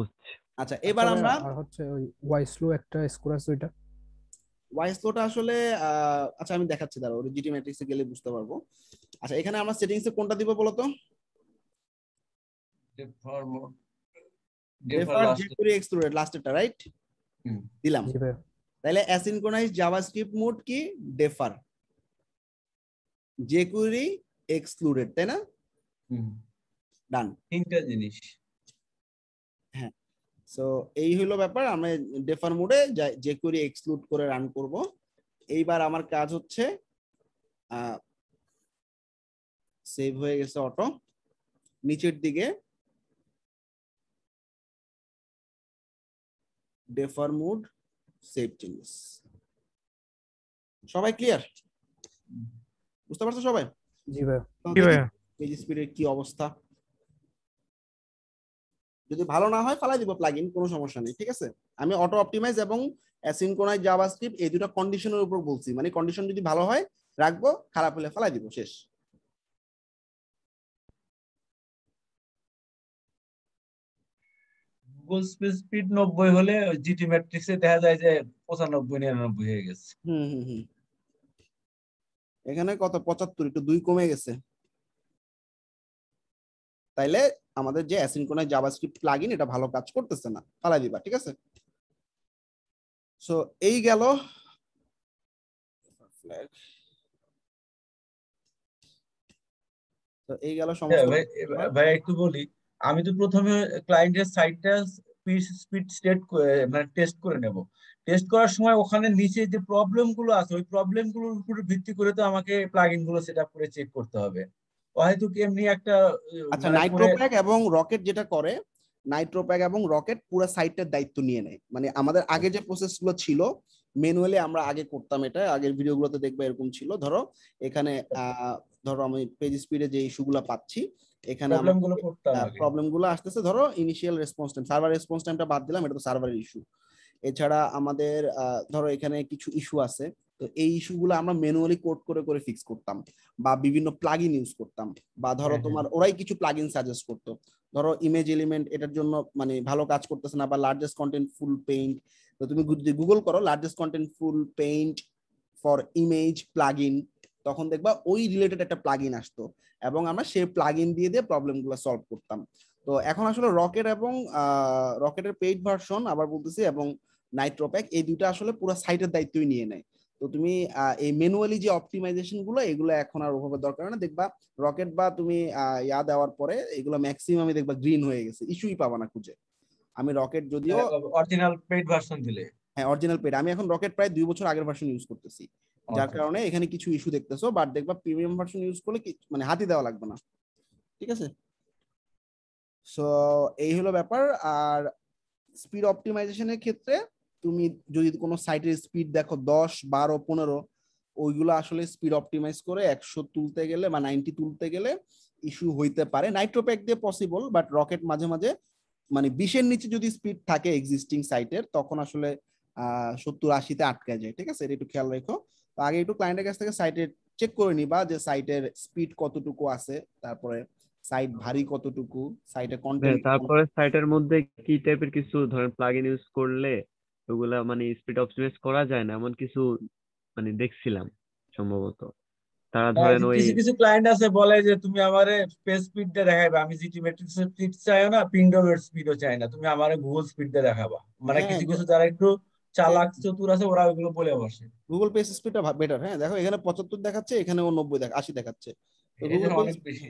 আচ্ছা, আচ্ছা এবার আমরা হচ্ছে ওই স্লো একটা স্কোর আছে ওইটা স্লোটা আসলে আচ্ছা আমি দেখাচ্ছি দাঁড়াও জিটি ম্যাট্রিক্সে গেলে বুঝতে পারবো আচ্ছা এখানে আমরা সেটিংসে কোনটা দিব বলো তো লাস্টেরটা রাইট দিলাম তাহলে অ্যাসিনক্রোনাইজ জাভাস্ক্রিপ্ট মোড কি ডেফার যে কুয়েরি এক্সক্লুডেড তাই না ডান তিনটা জিনিস হ্যাঁ সো এই হলো ব্যাপার আমি ডেফার মোডে যে কুয়েরি এক্সক্লুড করে রান করব এইবার আমার কাজ হচ্ছে সেভ হয়ে গেছে অটো নিচের দিকে ডেফার মুড সেভ চেঞ্জেস সবাই ক্লিয়ার বুঝতে পারছো সবাই জি ভাই কি অবস্থা যদি ভালো না হয় ফালাই দিব প্লাগইন কোনো সমস্যা নেই ঠিক আছে আমি অটো অপটিমাইজ এবং অ্যাসিনক্রোনাইজ জাভাস্ক্রিপ্ট এই দুটো কন্ডিশনের উপর বলছি মানে কন্ডিশন যদি ভালো হয় রাখবো খারাপ হলে ফালাই দিব শেষ গুগল স্পেস স্পিড 90 হলে জিটি ম্যাট্রিক্সে দেখা যায় যে 95 99 হয়ে গেছে হুম হুম হুম এখানে কত পঁচাত্তর একটু দুই কমে গেছে তাইলে আমাদের যে অ্যাসিনক্রোনাস জাভাস্ক্রিপ্ট প্লাগইন এটা ভালো কাজ করতেছে না ফালাই দিবা ঠিক আছে সো এই গেল তো এই গেল হ্যাঁ, সমস্যা ভাই একটু বলি আমি তো প্রথমে ক্লায়েন্টের সাইটটা স্পিড স্টেট মানে টেস্ট করে নেব টেস্ট করার সময় ওখানে নিচে যে প্রবলেম গুলো আছে ওই প্রবলেম গুলোর উপর ভিত্তি করে তো আমাকে প্লাগইন গুলো আপ করে চেক করতে হবে হয়তো কি এমনি একটা আচ্ছা নাইট্রোপ্যাক মানে এবং রকেট যেটা করে নাইট্রোপ্যাক এবং রকেট পুরো সাইটের দায়িত্ব নিয়ে নেয় মানে আমাদের আগে যে প্রসেস গুলো ছিল ম্যানুয়ালি আমরা আগে করতাম এটা আগের ভিডিওগুলোতে দেখবে এরকম ছিল ধরো এখানে ধরো আমি পেজ স্পিডে যে ইস্যুগুলো পাচ্ছি এখানে প্রবলেম গুলো আসতেছে ধরো initial response time server response টাইমটা বাদ দিলাম এটা তো সার্ভারের ইস্যু এছাড়া আমাদের ধরো এখানে কিছু ইস্যু আছে তো এই ইস্যুগুলো আমরা ম্যানুয়ালি কোড করে করে ফিক্স করতাম বা বিভিন্ন প্লাগ ইউজ করতাম বা ধরো হ্যাঁ, হ্যাঁ। তোমার ওরাই কিছু প্লাগ সাজেস্ট করতো ধরো ইমেজ এলিমেন্ট এটার জন্য মানে ভালো কাজ করতেছে না বা লার্জেস্ট কন্টেন্ট ফুল পেইন্ট তো তুমি যদি গুগল করো largest contentful paint for image plug তখন দেখবা ওই রিলেটেড একটা প্লাগ ইন আসতো এবং আমরা সেই প্লাগ ইন দিয়ে দিয়ে গুলো সলভ করতাম তো এখন আসলে রকেট এবং রকেটের পেইড ভার্সন আবার বলতেছি এবং নাইট্রোপ্যাক এই দুটা আসলে পুরো সাইটের দায়িত্বই নিয়ে নেয় তো তুমি এই ম্যানুয়ালি যে অপটিমাইজেশন গুলো এগুলো এখন আর ওভাবে দরকার না দেখবা রকেট বা তুমি ইয়া দেওয়ার পরে এগুলো ম্যাক্সিমামই দেখবা গ্রিন হয়ে গেছে ইস্যুই পাবা না খুঁজে আমি রকেট যদিও অরিজিনাল পেড ভার্সন দিলে হ্যাঁ অরিজিনাল পেড আমি এখন রকেট প্রায় দুই বছর আগের ভার্সন ইউজ করতেছি যার আচ্ছা। কারণে এখানে কিছু ইস্যু দেখতেছো বাট দেখবা প্রিমিয়াম ভার্সন ইউজ করলে মানে হাতি দেওয়া লাগবে না ঠিক আছে সো এই হলো ব্যাপার আর স্পিড অপটিমাইজেশনের ক্ষেত্রে তুমি যদি কোনো সাইটের স্পিড দেখো দশ বারো পনেরো ওইগুলো আসলে স্পিড অপটিমাইজ করে একশো তুলতে গেলে বা নাইনটি তুলতে গেলে ইস্যু হইতে পারে নাইট্রোপ্যাক দিয়ে পসিবল বাট রকেট মাঝে মাঝে মানে বিশের নিচে যদি স্পিড থাকে এক্সিস্টিং সাইটের তখন আসলে সত্তর আশিতে আটকে যায় ঠিক আছে এটা একটু খেয়াল রেখো তো আগে একটু ক্লায়েন্টের কাছ থেকে সাইটের চেক করে নিবা যে সাইটের স্পিড কতটুকু আছে তারপরে সাইট ভারী কতটুকু সাইটের কন্টেন্ট হ্যাঁ, তারপরে সাইটের মধ্যে কি টাইপের কিছু ধরেন প্লাগইন ইউজ করলে ওগুলা মানে স্পিড অপটিমাইজ করা যায় না এমন কিছু মানে দেখছিলাম সম্ভবত তারা হ্যাঁ, ধরেন ওই কিছু কিছু ক্লায়েন্ট আছে বলে যে তুমি আমারে স্পেস স্পিডটা দেখাইবা আমি জিটি ম্যাট্রিক্স স্পিড চাইও না পিংডমের স্পিডও চাই না তুমি আমারে গুগল স্পিডটা দেখাবা মানে হ্যাঁ, কিছু হ্যাঁ। কিছু যারা একটু চালাক চতুর আছে ওরা ওগুলো বলে বসে গুগল পেস স্পিডটা বেটার হ্যাঁ দেখো এখানে পঁচাত্তর দেখাচ্ছে এখানে ও নব্বই দেখ আশি দেখাচ্ছে অনেক বেশি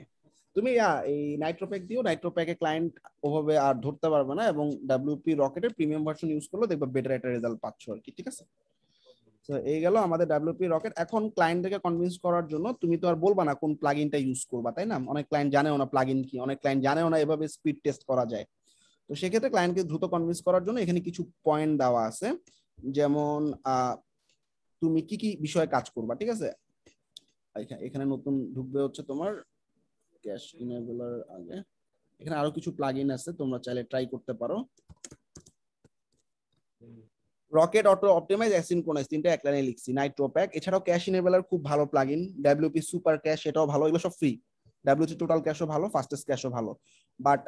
তুমি এই নাইট্রোপ্যাক দিও নাইট্রোপ্যাকে ক্লায়েন্ট ওভাবে আর ধরতে পারবে না এবং ডাব্লিউপি রকেটের প্রিমিয়াম ভার্সন ইউজ করলে দেখবে বেটার একটা রেজাল্ট পাচ্ছ আর কি ঠিক আছে তো এই গেল আমাদের ডাব্লিউপি রকেট এখন ক্লায়েন্টকে কনভিন্স করার জন্য তুমি তো আর বলবা না কোন প্লাগইনটা ইউজ করবা তাই না অনেক ক্লায়েন্ট জানেও না প্লাগইন কি অনেক ক্লায়েন্ট জানেও না এভাবে স্পিড টেস্ট করা যায় তো সেক্ষেত্রে ক্লায়েন্টকে দ্রুত কনভিন্স করার জন্য এখানে কিছু পয়েন্ট দেওয়া আছে যেমন তুমি কি কি বিষয়ে কাজ করবা ঠিক আছে এখানে নতুন ঢুকবে হচ্ছে তোমার ক্যাশ ইনেবলার আগে এখানে আরো কিছু প্লাগইন আছে তোমরা চাইলে ট্রাই করতে পারো রকেট অটো অপটিমাইজ অ্যাসিনক্রোনাইজ তিনটা এক লাইনে লিখছি নাইট্রো প্যাক এছাড়াও ক্যাশ ইনেবলার খুব ভালো প্লাগইন ডাব্লিউপি সুপার ক্যাশ এটাও ভালো এগুলো সব ফ্রি ডাব্লিউসি টোটাল ক্যাশও ভালো ফাস্টেস্ট ক্যাশও ভালো বাট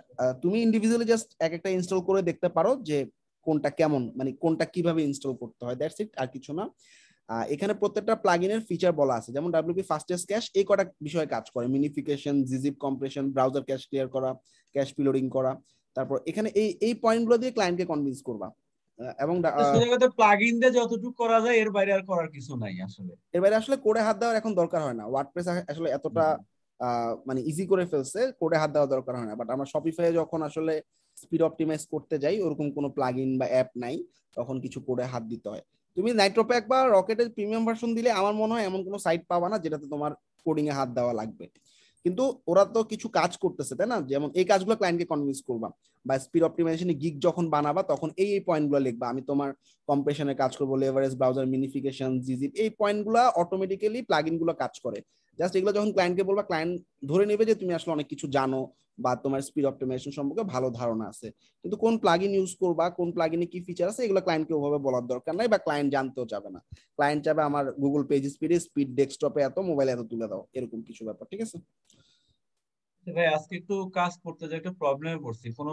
তুমি ইন্ডিভিজুয়ালি জাস্ট এক একটা ইনস্টল করে দেখতে পারো যে কোনটা কেমন মানে কোনটা কিভাবে ইনস্টল করতে হয় দ্যাটস ইট আর কিছু না এখানে প্রত্যেকটা প্লাগইনের ফিচার বলা আছে যেমন ডাব্লিউপি ফাস্টেস্ট ক্যাশ এই কটা বিষয়ে কাজ করে minification gzip compression browser cache clear করা ক্যাশ পিলোডিং করা তারপর এখানে এই এই পয়েন্টগুলো দিয়ে ক্লায়েন্টকে কনভিন্স করবা এবং প্লাগইন দিয়ে যতটুকু করা যায় এর বাইরে আর করার কিছু নাই আসলে এর বাইরে আসলে কোডে হাত দেওয়ার এখন দরকার হয় না ওয়ার্ডপ্রেস আসলে এতটা মানে ইজি করে ফেলছে কোডে হাত দেওয়া দরকার হয় না বাট আমরা শপিফাই যখন আসলে স্পিড অপটিমাইজ করতে যাই ওরকম কোনো প্লাগইন বা অ্যাপ নাই তখন কিছু কোডে হাত দিতে হয় তুমি নাইট্রোপ্যাক বা রকেটের প্রিমিয়াম ভার্সন দিলে আমার মনে হয় এমন কোনো সাইট পাবা না যেটাতে তোমার কোডিং এ হাত দেওয়া লাগবে কিন্তু ওরা তো কিছু কাজ করতেছে তাই না যেমন এই কাজগুলো ক্লায়েন্টকে কনভিন্স করবা বা স্পিড অপটিমাইজেশনে গিগ যখন বানাবা তখন এই এই পয়েন্টগুলো লিখবা আমি তোমার কম্প্রেশনের কাজ করবো লেভারেজ ব্রাউজার মিনিফিকেশন জিজিপ এই পয়েন্টগুলো অটোমেটিক্যালি প্লাগইনগুলো কাজ করে জাস্ট এগুলো যখন ক্লায়েন্টকে বলবা ক্লায়েন্ট ধরে নেবে যে তুমি আসলে অনেক কিছু জানো বা তোমার স্পিড অপটিমাইজেশন সম্পর্কে ভালো ধারণা আছে কিন্তু কোন প্লাগ ইন ইউজ করবা কোন প্লাগ ইনে কি ফিচার আছে এগুলো ক্লায়েন্টকে ওভাবে বলার দরকার নাই বা ক্লায়েন্ট জানতেও যাবে না ক্লায়েন্ট চাবে আমার গুগল পেজ স্পিডে স্পিড ডেস্কটপে এত মোবাইলে এত তুলে দাও এরকম কিছু ব্যাপার ঠিক আছে ভাই আজকে একটু কাজ করতে যে একটা প্রবলেমে পড়ছি কোনো